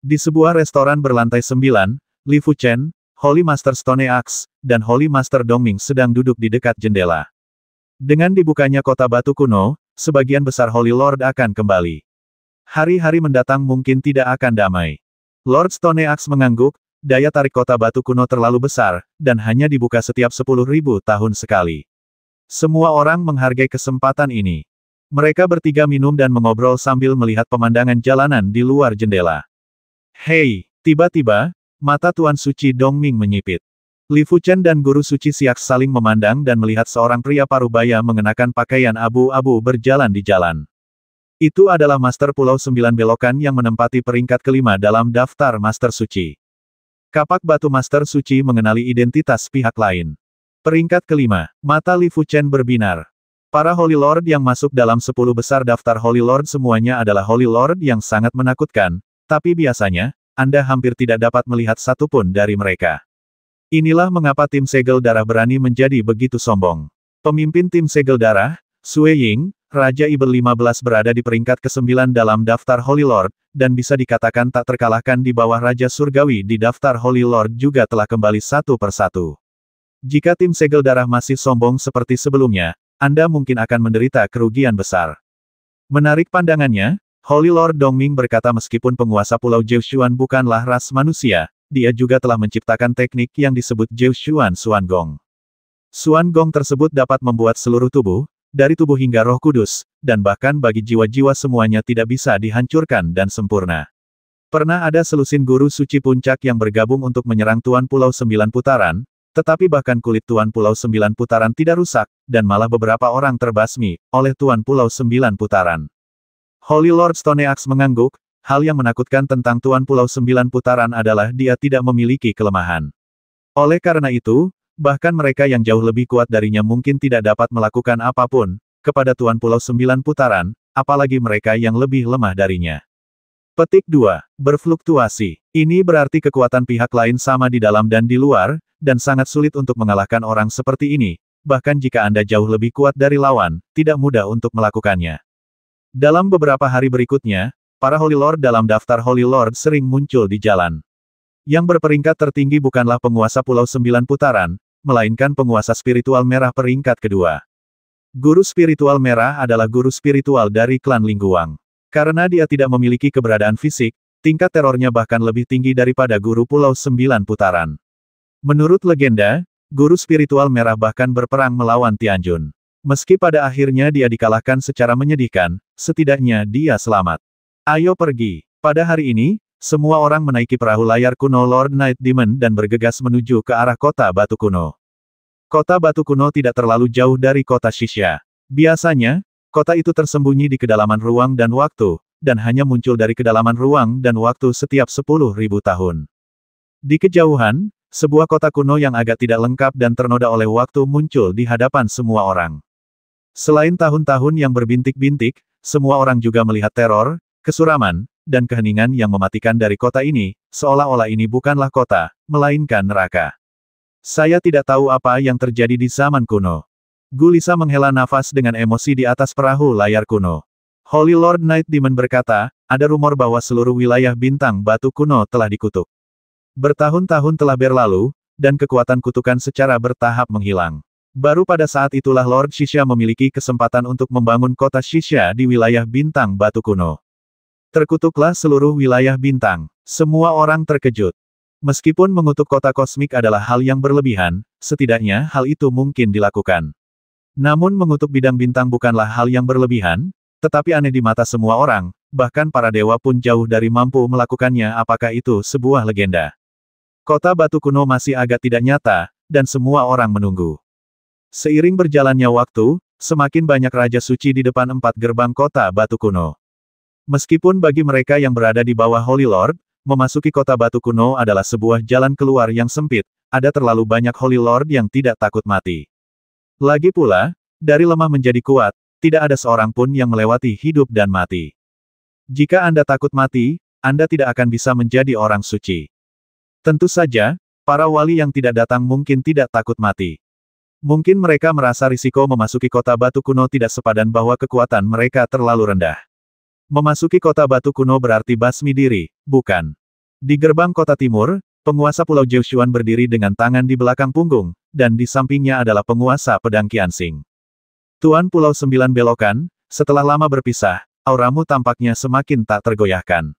Di sebuah restoran berlantai sembilan, Li Fu Chen, Holy Master Stone Axe, dan Holy Master Dongming sedang duduk di dekat jendela. Dengan dibukanya kota batu kuno, sebagian besar Holy Lord akan kembali. Hari-hari mendatang mungkin tidak akan damai. Lord Stone Axe mengangguk, daya tarik kota batu kuno terlalu besar, dan hanya dibuka setiap sepuluh ribu tahun sekali. Semua orang menghargai kesempatan ini. Mereka bertiga minum dan mengobrol sambil melihat pemandangan jalanan di luar jendela. Hei, tiba-tiba, mata Tuan Suci Dongming menyipit. Li Fuchen dan Guru Suci Siak saling memandang dan melihat seorang pria parubaya mengenakan pakaian abu-abu berjalan di jalan. Itu adalah Master Pulau Sembilan Belokan yang menempati peringkat kelima dalam daftar Master Suci. Kapak batu Master Suci mengenali identitas pihak lain. Peringkat kelima, mata Li Fuchen berbinar. Para Holy Lord yang masuk dalam sepuluh besar daftar Holy Lord semuanya adalah Holy Lord yang sangat menakutkan, tapi biasanya, Anda hampir tidak dapat melihat satupun dari mereka. Inilah mengapa tim segel darah berani menjadi begitu sombong. Pemimpin tim segel darah, Sue Ying, Raja Iber 15 berada di peringkat ke-9 dalam daftar Holy Lord, dan bisa dikatakan tak terkalahkan di bawah Raja Surgawi di daftar Holy Lord juga telah kembali satu persatu. Jika tim segel darah masih sombong seperti sebelumnya, Anda mungkin akan menderita kerugian besar. Menarik pandangannya, Holy Lord Dongming berkata meskipun penguasa Pulau Jiushuan bukanlah ras manusia, dia juga telah menciptakan teknik yang disebut Jiu Xuan Xuan Gong. Xuan Gong tersebut dapat membuat seluruh tubuh, dari tubuh hingga roh kudus, dan bahkan bagi jiwa-jiwa semuanya tidak bisa dihancurkan dan sempurna. Pernah ada selusin guru suci puncak yang bergabung untuk menyerang Tuan Pulau Sembilan Putaran, tetapi bahkan kulit Tuan Pulau Sembilan Putaran tidak rusak, dan malah beberapa orang terbasmi, oleh Tuan Pulau Sembilan Putaran. Holy Lord Stone Axe mengangguk, Hal yang menakutkan tentang Tuan Pulau Sembilan Putaran adalah dia tidak memiliki kelemahan. Oleh karena itu, bahkan mereka yang jauh lebih kuat darinya mungkin tidak dapat melakukan apapun, kepada Tuan Pulau Sembilan Putaran, apalagi mereka yang lebih lemah darinya. Petik 2. Berfluktuasi. Ini berarti kekuatan pihak lain sama di dalam dan di luar, dan sangat sulit untuk mengalahkan orang seperti ini, bahkan jika Anda jauh lebih kuat dari lawan, tidak mudah untuk melakukannya. Dalam beberapa hari berikutnya, Para Holy Lord dalam daftar Holy Lord sering muncul di jalan. Yang berperingkat tertinggi bukanlah penguasa Pulau Sembilan Putaran, melainkan penguasa spiritual merah peringkat kedua. Guru spiritual merah adalah guru spiritual dari klan Lingguang. Karena dia tidak memiliki keberadaan fisik, tingkat terornya bahkan lebih tinggi daripada guru Pulau Sembilan Putaran. Menurut legenda, guru spiritual merah bahkan berperang melawan Tianjun. Meski pada akhirnya dia dikalahkan secara menyedihkan, setidaknya dia selamat. Ayo pergi. Pada hari ini, semua orang menaiki perahu layar kuno Lord Night Demon dan bergegas menuju ke arah kota batu kuno. Kota batu kuno tidak terlalu jauh dari kota Shisha. Biasanya, kota itu tersembunyi di kedalaman ruang dan waktu, dan hanya muncul dari kedalaman ruang dan waktu setiap sepuluh tahun. Di kejauhan, sebuah kota kuno yang agak tidak lengkap dan ternoda oleh waktu muncul di hadapan semua orang. Selain tahun-tahun yang berbintik-bintik, semua orang juga melihat teror, Kesuraman, dan keheningan yang mematikan dari kota ini, seolah-olah ini bukanlah kota, melainkan neraka. Saya tidak tahu apa yang terjadi di zaman kuno. Gulisa menghela nafas dengan emosi di atas perahu layar kuno. Holy Lord Knight Demon berkata, ada rumor bahwa seluruh wilayah bintang batu kuno telah dikutuk. Bertahun-tahun telah berlalu, dan kekuatan kutukan secara bertahap menghilang. Baru pada saat itulah Lord Shisha memiliki kesempatan untuk membangun kota Shisha di wilayah bintang batu kuno. Terkutuklah seluruh wilayah bintang. Semua orang terkejut. Meskipun mengutuk kota kosmik adalah hal yang berlebihan, setidaknya hal itu mungkin dilakukan. Namun mengutuk bidang bintang bukanlah hal yang berlebihan, tetapi aneh di mata semua orang, bahkan para dewa pun jauh dari mampu melakukannya apakah itu sebuah legenda. Kota batu kuno masih agak tidak nyata, dan semua orang menunggu. Seiring berjalannya waktu, semakin banyak raja suci di depan empat gerbang kota batu kuno. Meskipun bagi mereka yang berada di bawah Holy Lord, memasuki kota batu kuno adalah sebuah jalan keluar yang sempit, ada terlalu banyak Holy Lord yang tidak takut mati. Lagi pula, dari lemah menjadi kuat, tidak ada seorang pun yang melewati hidup dan mati. Jika Anda takut mati, Anda tidak akan bisa menjadi orang suci. Tentu saja, para wali yang tidak datang mungkin tidak takut mati. Mungkin mereka merasa risiko memasuki kota batu kuno tidak sepadan bahwa kekuatan mereka terlalu rendah. Memasuki kota batu kuno berarti basmi diri, bukan. Di gerbang kota timur, penguasa Pulau Jiuxuan berdiri dengan tangan di belakang punggung, dan di sampingnya adalah penguasa pedang Qianxing. Tuan Pulau Sembilan belokan, setelah lama berpisah, auramu tampaknya semakin tak tergoyahkan.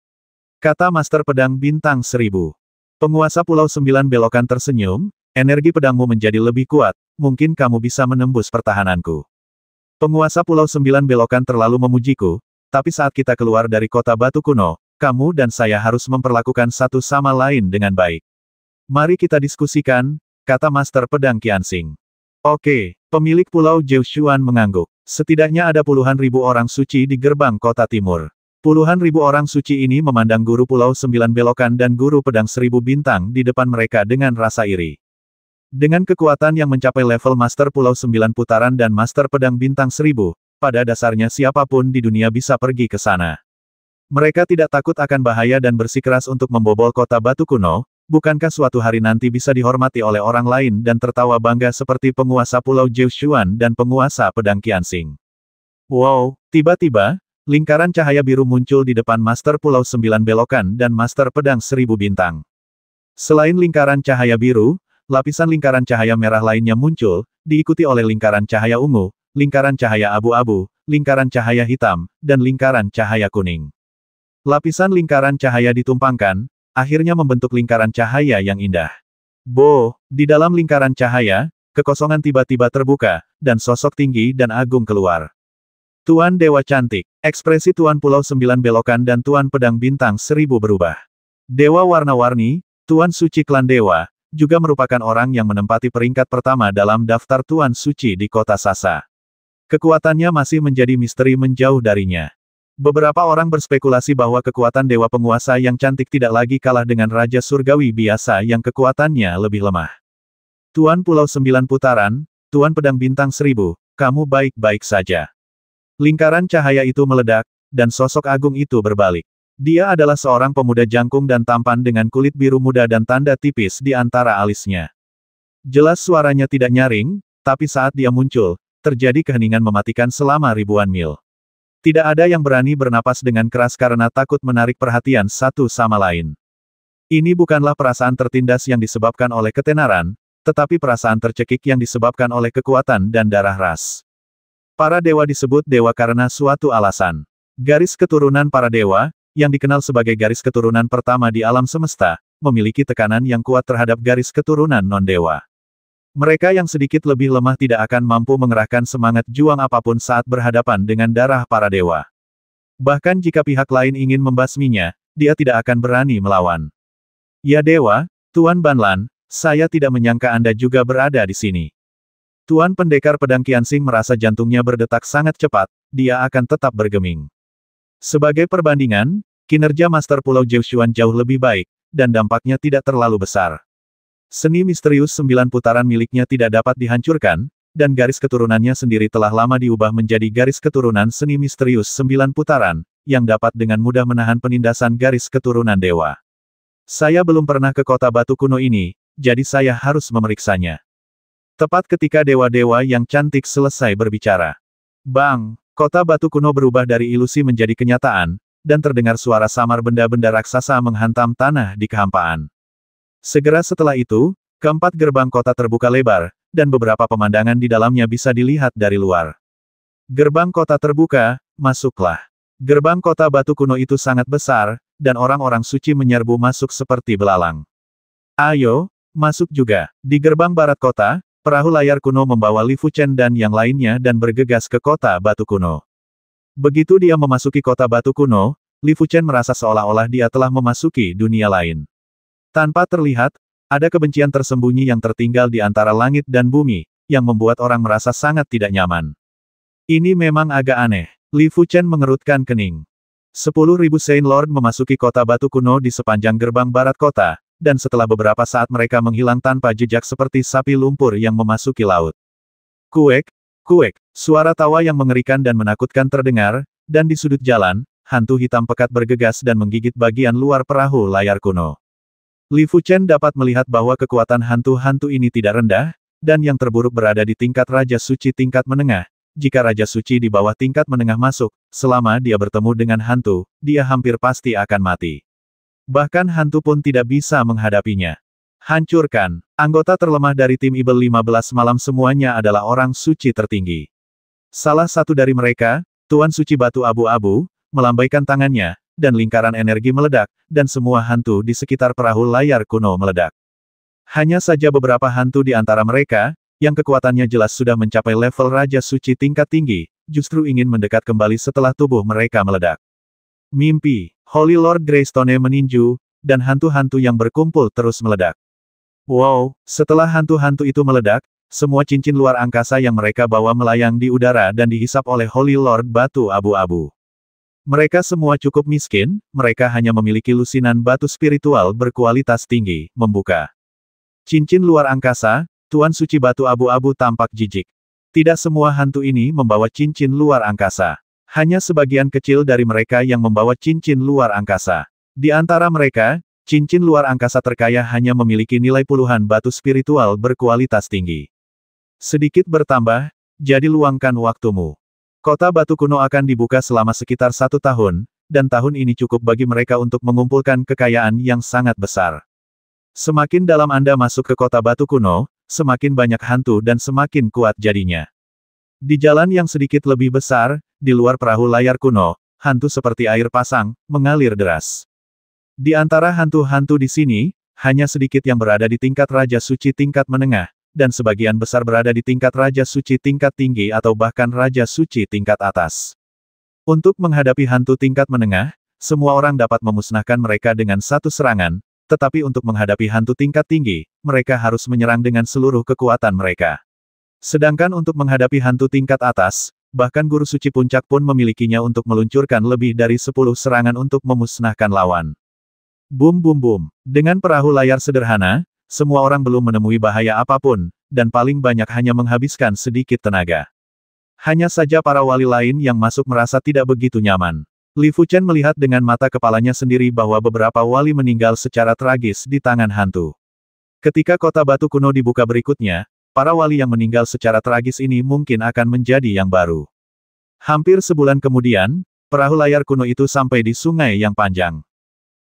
Kata Master Pedang Bintang Seribu. Penguasa Pulau Sembilan belokan tersenyum, energi pedangmu menjadi lebih kuat, mungkin kamu bisa menembus pertahananku. Penguasa Pulau Sembilan belokan terlalu memujiku, tapi saat kita keluar dari kota batu kuno, kamu dan saya harus memperlakukan satu sama lain dengan baik. Mari kita diskusikan, kata Master Pedang Sing. Oke, pemilik pulau Jiuxuan mengangguk. Setidaknya ada puluhan ribu orang suci di gerbang kota timur. Puluhan ribu orang suci ini memandang guru pulau sembilan belokan dan guru pedang seribu bintang di depan mereka dengan rasa iri. Dengan kekuatan yang mencapai level Master Pulau Sembilan Putaran dan Master Pedang Bintang Seribu pada dasarnya siapapun di dunia bisa pergi ke sana. Mereka tidak takut akan bahaya dan bersikeras untuk membobol kota batu kuno, bukankah suatu hari nanti bisa dihormati oleh orang lain dan tertawa bangga seperti penguasa Pulau Jiushuan dan penguasa pedang Qianxing. Wow, tiba-tiba, lingkaran cahaya biru muncul di depan Master Pulau Sembilan Belokan dan Master Pedang Seribu Bintang. Selain lingkaran cahaya biru, lapisan lingkaran cahaya merah lainnya muncul, diikuti oleh lingkaran cahaya ungu, lingkaran cahaya abu-abu, lingkaran cahaya hitam, dan lingkaran cahaya kuning. Lapisan lingkaran cahaya ditumpangkan, akhirnya membentuk lingkaran cahaya yang indah. Bo, di dalam lingkaran cahaya, kekosongan tiba-tiba terbuka, dan sosok tinggi dan agung keluar. Tuan Dewa Cantik, ekspresi Tuan Pulau Sembilan Belokan dan Tuan Pedang Bintang Seribu berubah. Dewa Warna-Warni, Tuan Suci Klan Dewa, juga merupakan orang yang menempati peringkat pertama dalam daftar Tuan Suci di kota Sasa. Kekuatannya masih menjadi misteri menjauh darinya. Beberapa orang berspekulasi bahwa kekuatan Dewa Penguasa yang cantik tidak lagi kalah dengan Raja Surgawi biasa yang kekuatannya lebih lemah. Tuan Pulau Sembilan Putaran, Tuan Pedang Bintang Seribu, kamu baik-baik saja. Lingkaran cahaya itu meledak, dan sosok agung itu berbalik. Dia adalah seorang pemuda jangkung dan tampan dengan kulit biru muda dan tanda tipis di antara alisnya. Jelas suaranya tidak nyaring, tapi saat dia muncul, terjadi keheningan mematikan selama ribuan mil. Tidak ada yang berani bernapas dengan keras karena takut menarik perhatian satu sama lain. Ini bukanlah perasaan tertindas yang disebabkan oleh ketenaran, tetapi perasaan tercekik yang disebabkan oleh kekuatan dan darah ras. Para dewa disebut dewa karena suatu alasan. Garis keturunan para dewa, yang dikenal sebagai garis keturunan pertama di alam semesta, memiliki tekanan yang kuat terhadap garis keturunan non-dewa. Mereka yang sedikit lebih lemah tidak akan mampu mengerahkan semangat juang apapun saat berhadapan dengan darah para dewa. Bahkan jika pihak lain ingin membasminya, dia tidak akan berani melawan. Ya dewa, Tuan Banlan, saya tidak menyangka Anda juga berada di sini. Tuan Pendekar Pedang Kiansing merasa jantungnya berdetak sangat cepat, dia akan tetap bergeming. Sebagai perbandingan, kinerja Master Pulau Jiuxuan jauh lebih baik, dan dampaknya tidak terlalu besar. Seni misterius sembilan putaran miliknya tidak dapat dihancurkan, dan garis keturunannya sendiri telah lama diubah menjadi garis keturunan seni misterius sembilan putaran, yang dapat dengan mudah menahan penindasan garis keturunan dewa. Saya belum pernah ke kota batu kuno ini, jadi saya harus memeriksanya. Tepat ketika dewa-dewa yang cantik selesai berbicara. Bang, kota batu kuno berubah dari ilusi menjadi kenyataan, dan terdengar suara samar benda-benda raksasa menghantam tanah di kehampaan. Segera setelah itu, keempat gerbang kota terbuka lebar, dan beberapa pemandangan di dalamnya bisa dilihat dari luar. Gerbang kota terbuka, masuklah. Gerbang kota batu kuno itu sangat besar, dan orang-orang suci menyerbu masuk seperti belalang. Ayo, masuk juga. Di gerbang barat kota, perahu layar kuno membawa Li Fuchen dan yang lainnya dan bergegas ke kota batu kuno. Begitu dia memasuki kota batu kuno, Li Fuchen merasa seolah-olah dia telah memasuki dunia lain. Tanpa terlihat, ada kebencian tersembunyi yang tertinggal di antara langit dan bumi, yang membuat orang merasa sangat tidak nyaman. Ini memang agak aneh. Li Fuchen mengerutkan kening. Sepuluh ribu Saint Lord memasuki kota batu kuno di sepanjang gerbang barat kota, dan setelah beberapa saat mereka menghilang tanpa jejak seperti sapi lumpur yang memasuki laut. Kuek, kuek, suara tawa yang mengerikan dan menakutkan terdengar, dan di sudut jalan, hantu hitam pekat bergegas dan menggigit bagian luar perahu layar kuno. Li Chen dapat melihat bahwa kekuatan hantu-hantu ini tidak rendah, dan yang terburuk berada di tingkat Raja Suci tingkat menengah. Jika Raja Suci di bawah tingkat menengah masuk, selama dia bertemu dengan hantu, dia hampir pasti akan mati. Bahkan hantu pun tidak bisa menghadapinya. Hancurkan, anggota terlemah dari tim Ibel 15 malam semuanya adalah orang suci tertinggi. Salah satu dari mereka, Tuan Suci Batu Abu-Abu, melambaikan tangannya, dan lingkaran energi meledak, dan semua hantu di sekitar perahu layar kuno meledak. Hanya saja beberapa hantu di antara mereka, yang kekuatannya jelas sudah mencapai level Raja Suci tingkat tinggi, justru ingin mendekat kembali setelah tubuh mereka meledak. Mimpi, Holy Lord Greystone meninju, dan hantu-hantu yang berkumpul terus meledak. Wow, setelah hantu-hantu itu meledak, semua cincin luar angkasa yang mereka bawa melayang di udara dan dihisap oleh Holy Lord Batu Abu-Abu. Mereka semua cukup miskin, mereka hanya memiliki lusinan batu spiritual berkualitas tinggi, membuka. Cincin luar angkasa, Tuan Suci Batu Abu-Abu tampak jijik. Tidak semua hantu ini membawa cincin luar angkasa. Hanya sebagian kecil dari mereka yang membawa cincin luar angkasa. Di antara mereka, cincin luar angkasa terkaya hanya memiliki nilai puluhan batu spiritual berkualitas tinggi. Sedikit bertambah, jadi luangkan waktumu. Kota batu kuno akan dibuka selama sekitar satu tahun, dan tahun ini cukup bagi mereka untuk mengumpulkan kekayaan yang sangat besar. Semakin dalam Anda masuk ke kota batu kuno, semakin banyak hantu dan semakin kuat jadinya. Di jalan yang sedikit lebih besar, di luar perahu layar kuno, hantu seperti air pasang, mengalir deras. Di antara hantu-hantu di sini, hanya sedikit yang berada di tingkat Raja Suci tingkat menengah, dan sebagian besar berada di tingkat Raja Suci tingkat tinggi atau bahkan Raja Suci tingkat atas. Untuk menghadapi hantu tingkat menengah, semua orang dapat memusnahkan mereka dengan satu serangan, tetapi untuk menghadapi hantu tingkat tinggi, mereka harus menyerang dengan seluruh kekuatan mereka. Sedangkan untuk menghadapi hantu tingkat atas, bahkan Guru Suci Puncak pun memilikinya untuk meluncurkan lebih dari 10 serangan untuk memusnahkan lawan. Bum bum bum. Dengan perahu layar sederhana, semua orang belum menemui bahaya apapun, dan paling banyak hanya menghabiskan sedikit tenaga. Hanya saja para wali lain yang masuk merasa tidak begitu nyaman. Li Fuchen melihat dengan mata kepalanya sendiri bahwa beberapa wali meninggal secara tragis di tangan hantu. Ketika kota batu kuno dibuka berikutnya, para wali yang meninggal secara tragis ini mungkin akan menjadi yang baru. Hampir sebulan kemudian, perahu layar kuno itu sampai di sungai yang panjang.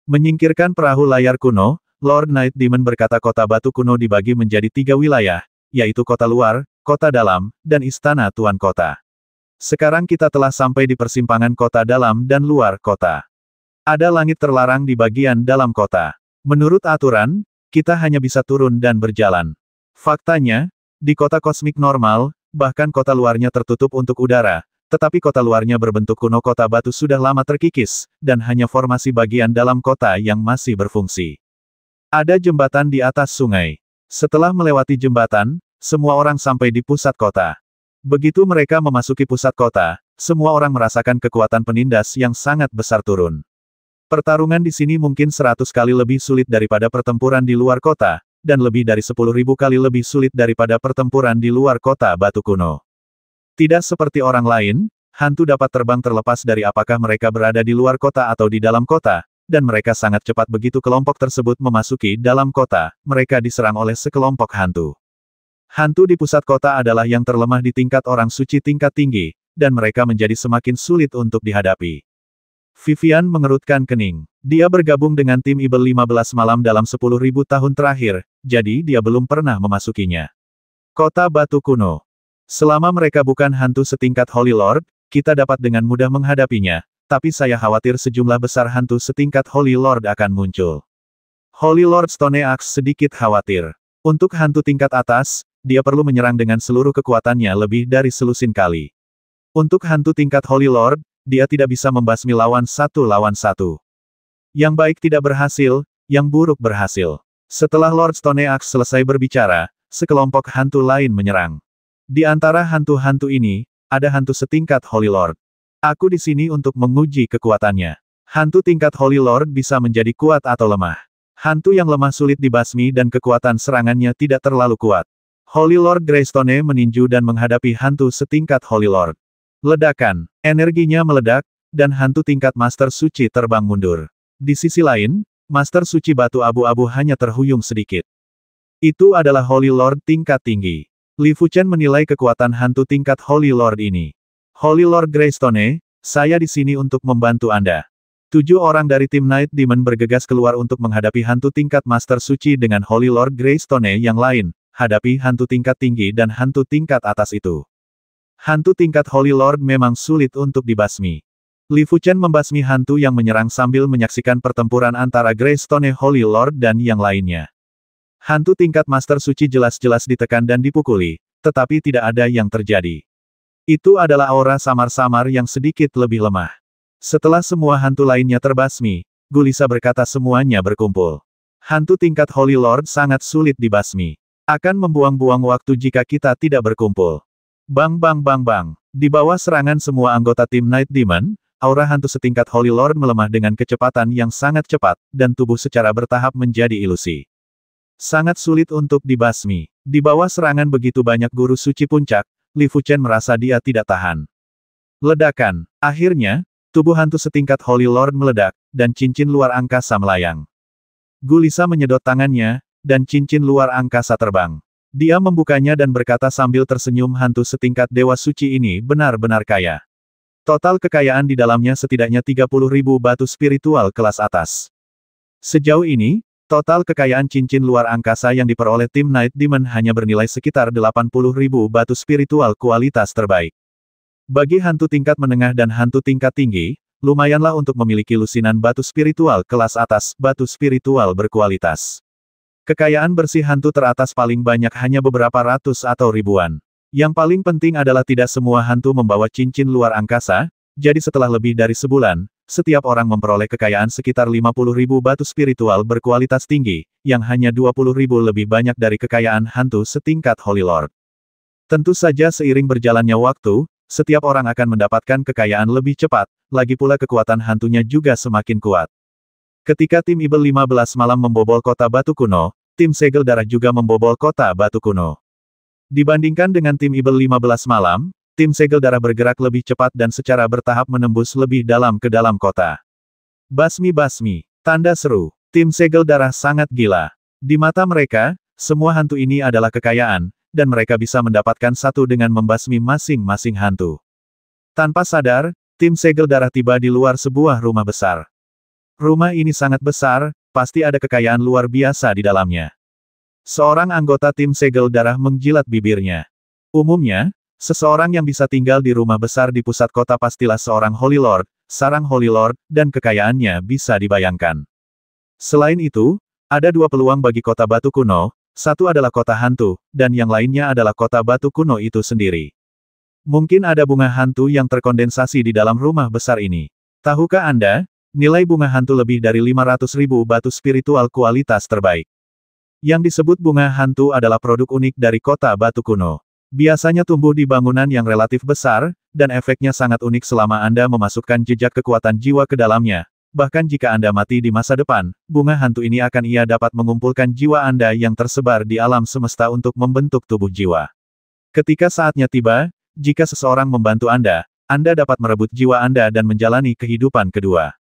Menyingkirkan perahu layar kuno, Lord Night Demon berkata kota batu kuno dibagi menjadi tiga wilayah, yaitu kota luar, kota dalam, dan istana tuan kota. Sekarang kita telah sampai di persimpangan kota dalam dan luar kota. Ada langit terlarang di bagian dalam kota. Menurut aturan, kita hanya bisa turun dan berjalan. Faktanya, di kota kosmik normal, bahkan kota luarnya tertutup untuk udara, tetapi kota luarnya berbentuk kuno kota batu sudah lama terkikis, dan hanya formasi bagian dalam kota yang masih berfungsi. Ada jembatan di atas sungai. Setelah melewati jembatan, semua orang sampai di pusat kota. Begitu mereka memasuki pusat kota, semua orang merasakan kekuatan penindas yang sangat besar turun. Pertarungan di sini mungkin seratus kali lebih sulit daripada pertempuran di luar kota, dan lebih dari sepuluh ribu kali lebih sulit daripada pertempuran di luar kota batu kuno. Tidak seperti orang lain, hantu dapat terbang terlepas dari apakah mereka berada di luar kota atau di dalam kota, dan mereka sangat cepat begitu kelompok tersebut memasuki dalam kota, mereka diserang oleh sekelompok hantu. Hantu di pusat kota adalah yang terlemah di tingkat orang suci tingkat tinggi, dan mereka menjadi semakin sulit untuk dihadapi. Vivian mengerutkan kening. Dia bergabung dengan tim Ibel 15 malam dalam 10.000 tahun terakhir, jadi dia belum pernah memasukinya. Kota Batu Kuno. Selama mereka bukan hantu setingkat Holy Lord, kita dapat dengan mudah menghadapinya, tapi saya khawatir sejumlah besar hantu setingkat Holy Lord akan muncul. Holy Lord Stone Axe sedikit khawatir. Untuk hantu tingkat atas, dia perlu menyerang dengan seluruh kekuatannya lebih dari selusin kali. Untuk hantu tingkat Holy Lord, dia tidak bisa membasmi lawan satu lawan satu. Yang baik tidak berhasil, yang buruk berhasil. Setelah Lord Stone Axe selesai berbicara, sekelompok hantu lain menyerang. Di antara hantu-hantu ini, ada hantu setingkat Holy Lord. Aku di sini untuk menguji kekuatannya. Hantu tingkat Holy Lord bisa menjadi kuat atau lemah. Hantu yang lemah sulit dibasmi dan kekuatan serangannya tidak terlalu kuat. Holy Lord Greystone meninju dan menghadapi hantu setingkat Holy Lord. Ledakan, energinya meledak, dan hantu tingkat Master Suci terbang mundur. Di sisi lain, Master Suci Batu Abu-Abu hanya terhuyung sedikit. Itu adalah Holy Lord tingkat tinggi. Li Fuchen menilai kekuatan hantu tingkat Holy Lord ini. Holy Lord Greystone, saya di sini untuk membantu Anda. Tujuh orang dari tim Night Demon bergegas keluar untuk menghadapi hantu tingkat Master Suci dengan Holy Lord Greystone yang lain, hadapi hantu tingkat tinggi dan hantu tingkat atas itu. Hantu tingkat Holy Lord memang sulit untuk dibasmi. Li Fuchen membasmi hantu yang menyerang sambil menyaksikan pertempuran antara Greystone Holy Lord dan yang lainnya. Hantu tingkat Master Suci jelas-jelas ditekan dan dipukuli, tetapi tidak ada yang terjadi. Itu adalah aura samar-samar yang sedikit lebih lemah. Setelah semua hantu lainnya terbasmi, Gulisa berkata semuanya berkumpul. Hantu tingkat Holy Lord sangat sulit dibasmi. Akan membuang-buang waktu jika kita tidak berkumpul. Bang bang bang bang. Di bawah serangan semua anggota tim Night Demon, aura hantu setingkat Holy Lord melemah dengan kecepatan yang sangat cepat, dan tubuh secara bertahap menjadi ilusi. Sangat sulit untuk dibasmi. Di bawah serangan begitu banyak guru suci puncak, Li Fuchen merasa dia tidak tahan. Ledakan. Akhirnya, tubuh hantu setingkat Holy Lord meledak, dan cincin luar angkasa melayang. Gulisa menyedot tangannya, dan cincin luar angkasa terbang. Dia membukanya dan berkata sambil tersenyum hantu setingkat Dewa Suci ini benar-benar kaya. Total kekayaan di dalamnya setidaknya 30.000 batu spiritual kelas atas. Sejauh ini, Total kekayaan cincin luar angkasa yang diperoleh tim Night Demon hanya bernilai sekitar 80 ribu batu spiritual kualitas terbaik. Bagi hantu tingkat menengah dan hantu tingkat tinggi, lumayanlah untuk memiliki lusinan batu spiritual kelas atas, batu spiritual berkualitas. Kekayaan bersih hantu teratas paling banyak hanya beberapa ratus atau ribuan. Yang paling penting adalah tidak semua hantu membawa cincin luar angkasa, jadi setelah lebih dari sebulan, setiap orang memperoleh kekayaan sekitar 50.000 batu spiritual berkualitas tinggi, yang hanya 20.000 lebih banyak dari kekayaan hantu setingkat Holy Lord. Tentu saja seiring berjalannya waktu, setiap orang akan mendapatkan kekayaan lebih cepat, lagi pula kekuatan hantunya juga semakin kuat. Ketika tim Ibel 15 malam membobol kota batu kuno, tim segel darah juga membobol kota batu kuno. Dibandingkan dengan tim Ibel 15 malam, Tim segel darah bergerak lebih cepat dan secara bertahap menembus lebih dalam ke dalam kota. Basmi-basmi, tanda seru, tim segel darah sangat gila. Di mata mereka, semua hantu ini adalah kekayaan, dan mereka bisa mendapatkan satu dengan membasmi masing-masing hantu. Tanpa sadar, tim segel darah tiba di luar sebuah rumah besar. Rumah ini sangat besar, pasti ada kekayaan luar biasa di dalamnya. Seorang anggota tim segel darah menjilat bibirnya. Umumnya, Seseorang yang bisa tinggal di rumah besar di pusat kota pastilah seorang Holy Lord, sarang Holy Lord, dan kekayaannya bisa dibayangkan. Selain itu, ada dua peluang bagi kota batu kuno, satu adalah kota hantu, dan yang lainnya adalah kota batu kuno itu sendiri. Mungkin ada bunga hantu yang terkondensasi di dalam rumah besar ini. Tahukah Anda, nilai bunga hantu lebih dari 500 ribu batu spiritual kualitas terbaik. Yang disebut bunga hantu adalah produk unik dari kota batu kuno. Biasanya tumbuh di bangunan yang relatif besar, dan efeknya sangat unik selama Anda memasukkan jejak kekuatan jiwa ke dalamnya. Bahkan jika Anda mati di masa depan, bunga hantu ini akan ia dapat mengumpulkan jiwa Anda yang tersebar di alam semesta untuk membentuk tubuh jiwa. Ketika saatnya tiba, jika seseorang membantu Anda, Anda dapat merebut jiwa Anda dan menjalani kehidupan kedua.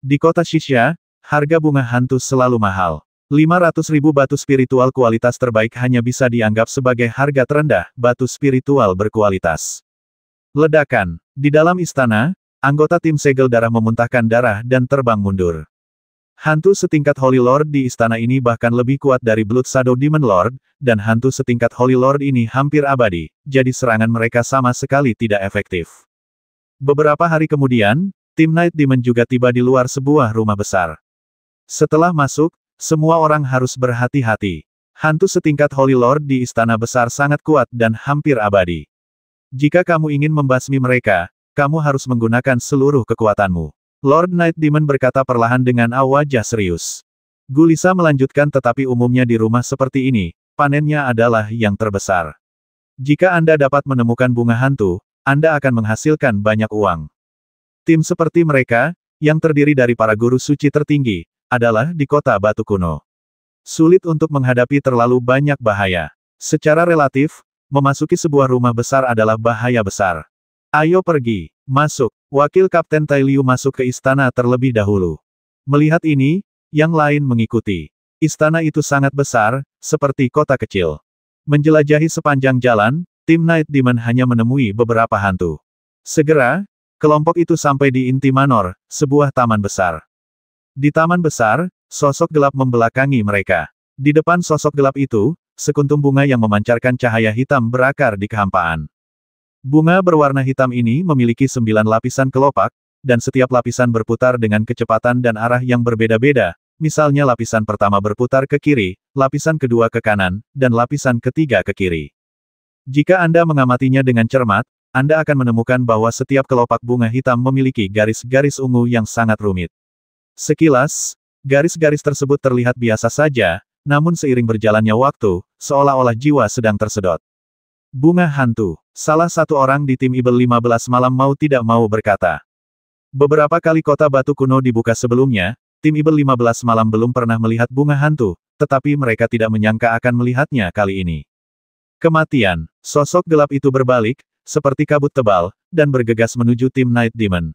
Di kota Shisha, harga bunga hantu selalu mahal ribu batu spiritual kualitas terbaik hanya bisa dianggap sebagai harga terendah, batu spiritual berkualitas. Ledakan. Di dalam istana, anggota tim segel darah memuntahkan darah dan terbang mundur. Hantu setingkat Holy Lord di istana ini bahkan lebih kuat dari Blood Shadow Demon Lord, dan hantu setingkat Holy Lord ini hampir abadi, jadi serangan mereka sama sekali tidak efektif. Beberapa hari kemudian, tim Night Demon juga tiba di luar sebuah rumah besar. Setelah masuk, semua orang harus berhati-hati. Hantu setingkat Holy Lord di istana besar sangat kuat dan hampir abadi. Jika kamu ingin membasmi mereka, kamu harus menggunakan seluruh kekuatanmu. Lord Night Demon berkata perlahan dengan wajah serius. Gulisa melanjutkan tetapi umumnya di rumah seperti ini, panennya adalah yang terbesar. Jika Anda dapat menemukan bunga hantu, Anda akan menghasilkan banyak uang. Tim seperti mereka, yang terdiri dari para guru suci tertinggi, adalah di kota batu kuno. Sulit untuk menghadapi terlalu banyak bahaya. Secara relatif, memasuki sebuah rumah besar adalah bahaya besar. Ayo pergi, masuk. Wakil Kapten Tai Liu masuk ke istana terlebih dahulu. Melihat ini, yang lain mengikuti. Istana itu sangat besar, seperti kota kecil. Menjelajahi sepanjang jalan, tim Night Demon hanya menemui beberapa hantu. Segera, kelompok itu sampai di inti Manor, sebuah taman besar. Di taman besar, sosok gelap membelakangi mereka. Di depan sosok gelap itu, sekuntum bunga yang memancarkan cahaya hitam berakar di kehampaan. Bunga berwarna hitam ini memiliki sembilan lapisan kelopak, dan setiap lapisan berputar dengan kecepatan dan arah yang berbeda-beda, misalnya lapisan pertama berputar ke kiri, lapisan kedua ke kanan, dan lapisan ketiga ke kiri. Jika Anda mengamatinya dengan cermat, anda akan menemukan bahwa setiap kelopak bunga hitam memiliki garis-garis ungu yang sangat rumit. Sekilas, garis-garis tersebut terlihat biasa saja, namun seiring berjalannya waktu, seolah-olah jiwa sedang tersedot. Bunga hantu, salah satu orang di tim Ibel 15 malam mau tidak mau berkata. Beberapa kali kota batu kuno dibuka sebelumnya, tim Ibel 15 malam belum pernah melihat bunga hantu, tetapi mereka tidak menyangka akan melihatnya kali ini. Kematian, sosok gelap itu berbalik, seperti kabut tebal, dan bergegas menuju tim Night Demon.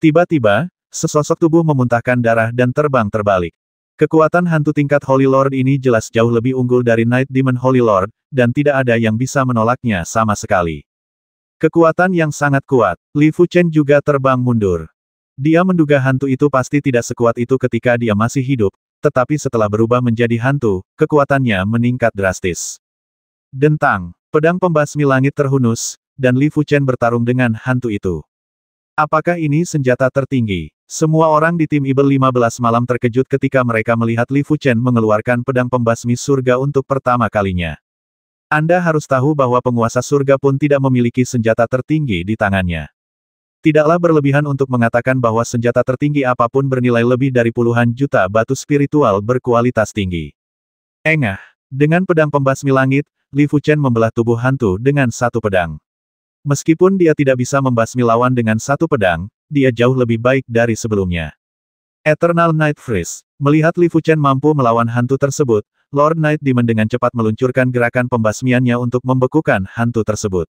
Tiba-tiba, sesosok tubuh memuntahkan darah dan terbang terbalik. Kekuatan hantu tingkat Holy Lord ini jelas jauh lebih unggul dari Night Demon Holy Lord, dan tidak ada yang bisa menolaknya sama sekali. Kekuatan yang sangat kuat, Li Fuchen juga terbang mundur. Dia menduga hantu itu pasti tidak sekuat itu ketika dia masih hidup, tetapi setelah berubah menjadi hantu, kekuatannya meningkat drastis. Dentang, pedang pembasmi langit terhunus, dan Li Fuchen bertarung dengan hantu itu. Apakah ini senjata tertinggi? Semua orang di tim Ibel 15 malam terkejut ketika mereka melihat Li Fuchen mengeluarkan pedang pembasmi surga untuk pertama kalinya. Anda harus tahu bahwa penguasa surga pun tidak memiliki senjata tertinggi di tangannya. Tidaklah berlebihan untuk mengatakan bahwa senjata tertinggi apapun bernilai lebih dari puluhan juta batu spiritual berkualitas tinggi. Engah. Dengan pedang pembasmi langit, Li Fuchen membelah tubuh hantu dengan satu pedang. Meskipun dia tidak bisa membasmi lawan dengan satu pedang, dia jauh lebih baik dari sebelumnya. Eternal Night Freeze. Melihat Li Fuchen mampu melawan hantu tersebut, Lord Knight Demon dengan cepat meluncurkan gerakan pembasmiannya untuk membekukan hantu tersebut.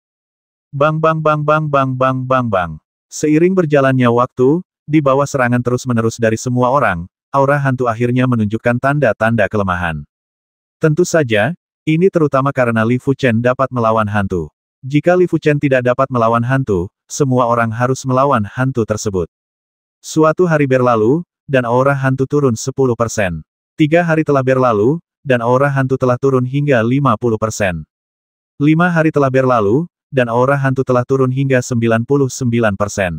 Bang bang bang bang bang bang bang bang. Seiring berjalannya waktu, di bawah serangan terus-menerus dari semua orang, aura hantu akhirnya menunjukkan tanda-tanda kelemahan. Tentu saja, ini terutama karena Li Fuchen dapat melawan hantu. Jika Li Fuchen tidak dapat melawan hantu, semua orang harus melawan hantu tersebut. Suatu hari berlalu, dan aura hantu turun 10%. Tiga hari telah berlalu, dan aura hantu telah turun hingga 50%. Lima hari telah berlalu, dan aura hantu telah turun hingga 99%.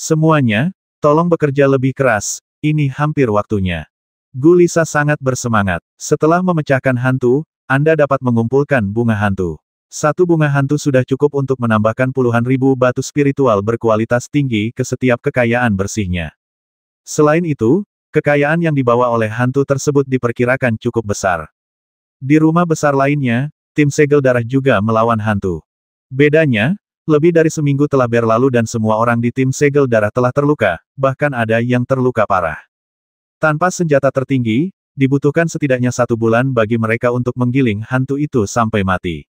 Semuanya, tolong bekerja lebih keras, ini hampir waktunya. Gulisa sangat bersemangat. Setelah memecahkan hantu, Anda dapat mengumpulkan bunga hantu. Satu bunga hantu sudah cukup untuk menambahkan puluhan ribu batu spiritual berkualitas tinggi ke setiap kekayaan bersihnya. Selain itu, kekayaan yang dibawa oleh hantu tersebut diperkirakan cukup besar. Di rumah besar lainnya, tim segel darah juga melawan hantu. Bedanya, lebih dari seminggu telah berlalu dan semua orang di tim segel darah telah terluka, bahkan ada yang terluka parah. Tanpa senjata tertinggi, dibutuhkan setidaknya satu bulan bagi mereka untuk menggiling hantu itu sampai mati.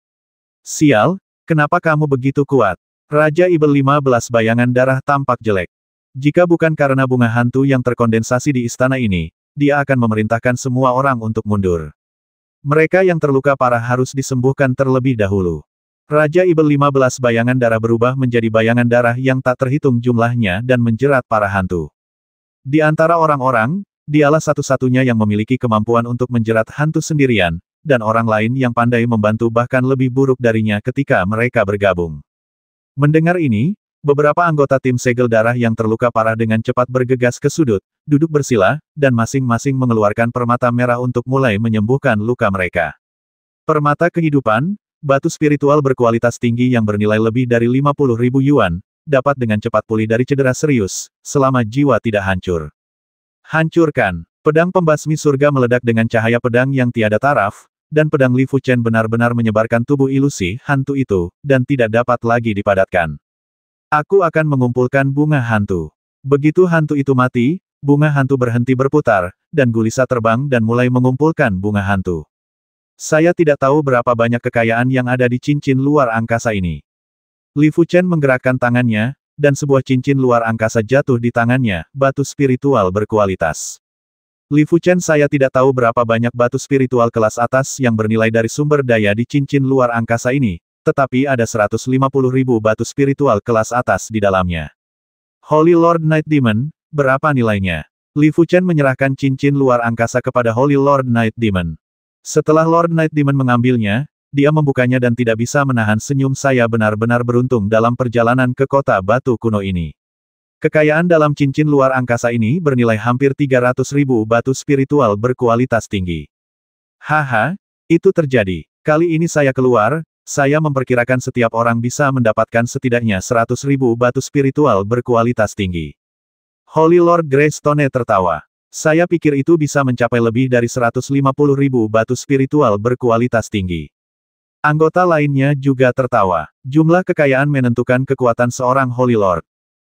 Sial, kenapa kamu begitu kuat? Raja Ibel 15 bayangan darah tampak jelek. Jika bukan karena bunga hantu yang terkondensasi di istana ini, dia akan memerintahkan semua orang untuk mundur. Mereka yang terluka parah harus disembuhkan terlebih dahulu. Raja Ibel 15 bayangan darah berubah menjadi bayangan darah yang tak terhitung jumlahnya dan menjerat para hantu. Di antara orang-orang, dialah satu-satunya yang memiliki kemampuan untuk menjerat hantu sendirian, dan orang lain yang pandai membantu bahkan lebih buruk darinya ketika mereka bergabung. Mendengar ini, beberapa anggota tim segel darah yang terluka parah dengan cepat bergegas ke sudut, duduk bersila, dan masing-masing mengeluarkan permata merah untuk mulai menyembuhkan luka mereka. Permata kehidupan, batu spiritual berkualitas tinggi yang bernilai lebih dari 50 ribu yuan, dapat dengan cepat pulih dari cedera serius, selama jiwa tidak hancur. Hancurkan. Pedang pembasmi surga meledak dengan cahaya pedang yang tiada taraf, dan pedang Li Fuchen benar-benar menyebarkan tubuh ilusi hantu itu, dan tidak dapat lagi dipadatkan. Aku akan mengumpulkan bunga hantu. Begitu hantu itu mati, bunga hantu berhenti berputar, dan gulisa terbang dan mulai mengumpulkan bunga hantu. Saya tidak tahu berapa banyak kekayaan yang ada di cincin luar angkasa ini. Li Fuchen menggerakkan tangannya, dan sebuah cincin luar angkasa jatuh di tangannya, batu spiritual berkualitas. Li Fuchen saya tidak tahu berapa banyak batu spiritual kelas atas yang bernilai dari sumber daya di cincin luar angkasa ini, tetapi ada 150 ribu batu spiritual kelas atas di dalamnya. Holy Lord Night Demon, berapa nilainya? Li Fuchen menyerahkan cincin luar angkasa kepada Holy Lord Night Demon. Setelah Lord Night Demon mengambilnya, dia membukanya dan tidak bisa menahan senyum saya benar-benar beruntung dalam perjalanan ke kota batu kuno ini. Kekayaan dalam cincin luar angkasa ini bernilai hampir 300 ribu batu spiritual berkualitas tinggi. Haha, itu terjadi. Kali ini saya keluar, saya memperkirakan setiap orang bisa mendapatkan setidaknya 100 ribu batu spiritual berkualitas tinggi. Holy Lord Greystone tertawa. Saya pikir itu bisa mencapai lebih dari 150 ribu batu spiritual berkualitas tinggi. Anggota lainnya juga tertawa. Jumlah kekayaan menentukan kekuatan seorang Holy Lord.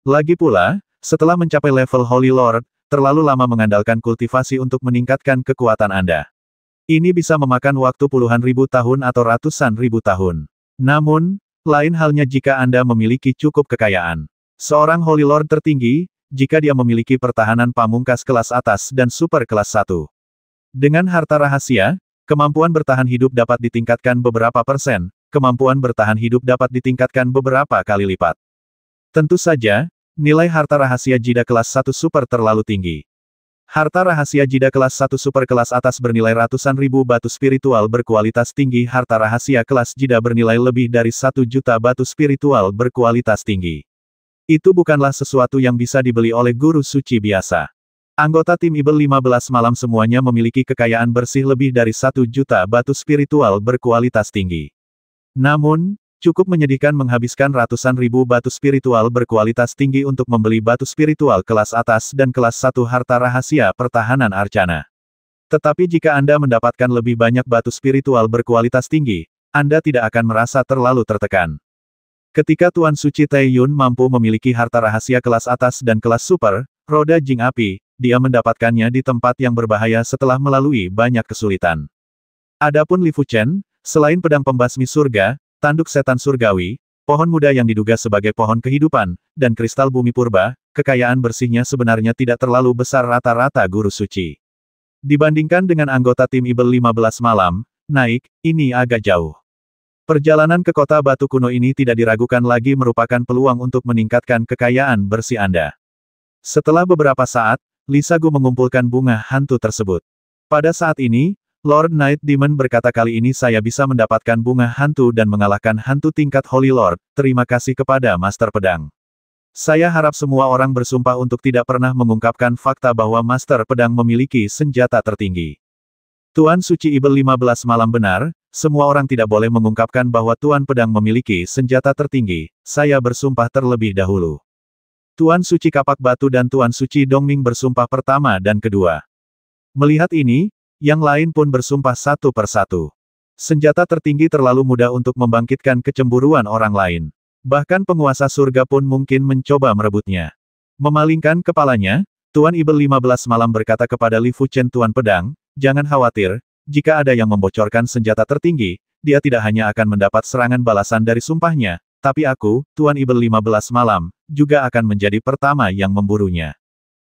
Lagi pula, setelah mencapai level Holy Lord, terlalu lama mengandalkan kultivasi untuk meningkatkan kekuatan Anda. Ini bisa memakan waktu puluhan ribu tahun atau ratusan ribu tahun. Namun, lain halnya jika Anda memiliki cukup kekayaan. Seorang Holy Lord tertinggi, jika dia memiliki pertahanan pamungkas kelas atas dan super kelas 1. Dengan harta rahasia, kemampuan bertahan hidup dapat ditingkatkan beberapa persen, kemampuan bertahan hidup dapat ditingkatkan beberapa kali lipat. Tentu saja, Nilai harta rahasia jida kelas 1 super terlalu tinggi. Harta rahasia jida kelas 1 super kelas atas bernilai ratusan ribu batu spiritual berkualitas tinggi Harta rahasia kelas jida bernilai lebih dari satu juta batu spiritual berkualitas tinggi. Itu bukanlah sesuatu yang bisa dibeli oleh guru suci biasa. Anggota tim Ibel 15 malam semuanya memiliki kekayaan bersih lebih dari satu juta batu spiritual berkualitas tinggi. Namun, Cukup menyedihkan menghabiskan ratusan ribu batu spiritual berkualitas tinggi untuk membeli batu spiritual kelas atas dan kelas satu harta rahasia pertahanan Arcana. Tetapi jika Anda mendapatkan lebih banyak batu spiritual berkualitas tinggi, Anda tidak akan merasa terlalu tertekan. Ketika Tuan Suci Yun mampu memiliki harta rahasia kelas atas dan kelas super, roda jing api, dia mendapatkannya di tempat yang berbahaya setelah melalui banyak kesulitan. Adapun Li Fu Chen, selain pedang pembasmi surga, tanduk setan surgawi, pohon muda yang diduga sebagai pohon kehidupan, dan kristal bumi purba, kekayaan bersihnya sebenarnya tidak terlalu besar rata-rata guru suci. Dibandingkan dengan anggota tim Ibel 15 malam, naik, ini agak jauh. Perjalanan ke kota batu kuno ini tidak diragukan lagi merupakan peluang untuk meningkatkan kekayaan bersih Anda. Setelah beberapa saat, Gu mengumpulkan bunga hantu tersebut. Pada saat ini, Lord Night Demon berkata kali ini saya bisa mendapatkan bunga hantu dan mengalahkan hantu tingkat Holy Lord, terima kasih kepada Master Pedang. Saya harap semua orang bersumpah untuk tidak pernah mengungkapkan fakta bahwa Master Pedang memiliki senjata tertinggi. Tuan Suci Ibel 15 malam benar, semua orang tidak boleh mengungkapkan bahwa Tuan Pedang memiliki senjata tertinggi, saya bersumpah terlebih dahulu. Tuan Suci Kapak Batu dan Tuan Suci Dongming bersumpah pertama dan kedua. Melihat ini, yang lain pun bersumpah satu persatu. Senjata tertinggi terlalu mudah untuk membangkitkan kecemburuan orang lain. Bahkan penguasa surga pun mungkin mencoba merebutnya. Memalingkan kepalanya, Tuan Ibel 15 malam berkata kepada Li Fuchen Tuan Pedang, jangan khawatir, jika ada yang membocorkan senjata tertinggi, dia tidak hanya akan mendapat serangan balasan dari sumpahnya, tapi aku, Tuan Ibel 15 malam, juga akan menjadi pertama yang memburunya.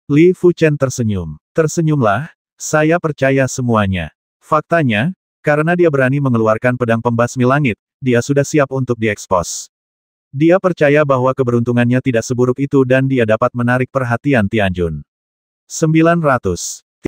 Li Fuchen tersenyum. Tersenyumlah, saya percaya semuanya. Faktanya, karena dia berani mengeluarkan pedang pembasmi langit, dia sudah siap untuk diekspos. Dia percaya bahwa keberuntungannya tidak seburuk itu dan dia dapat menarik perhatian Tianjun. 900.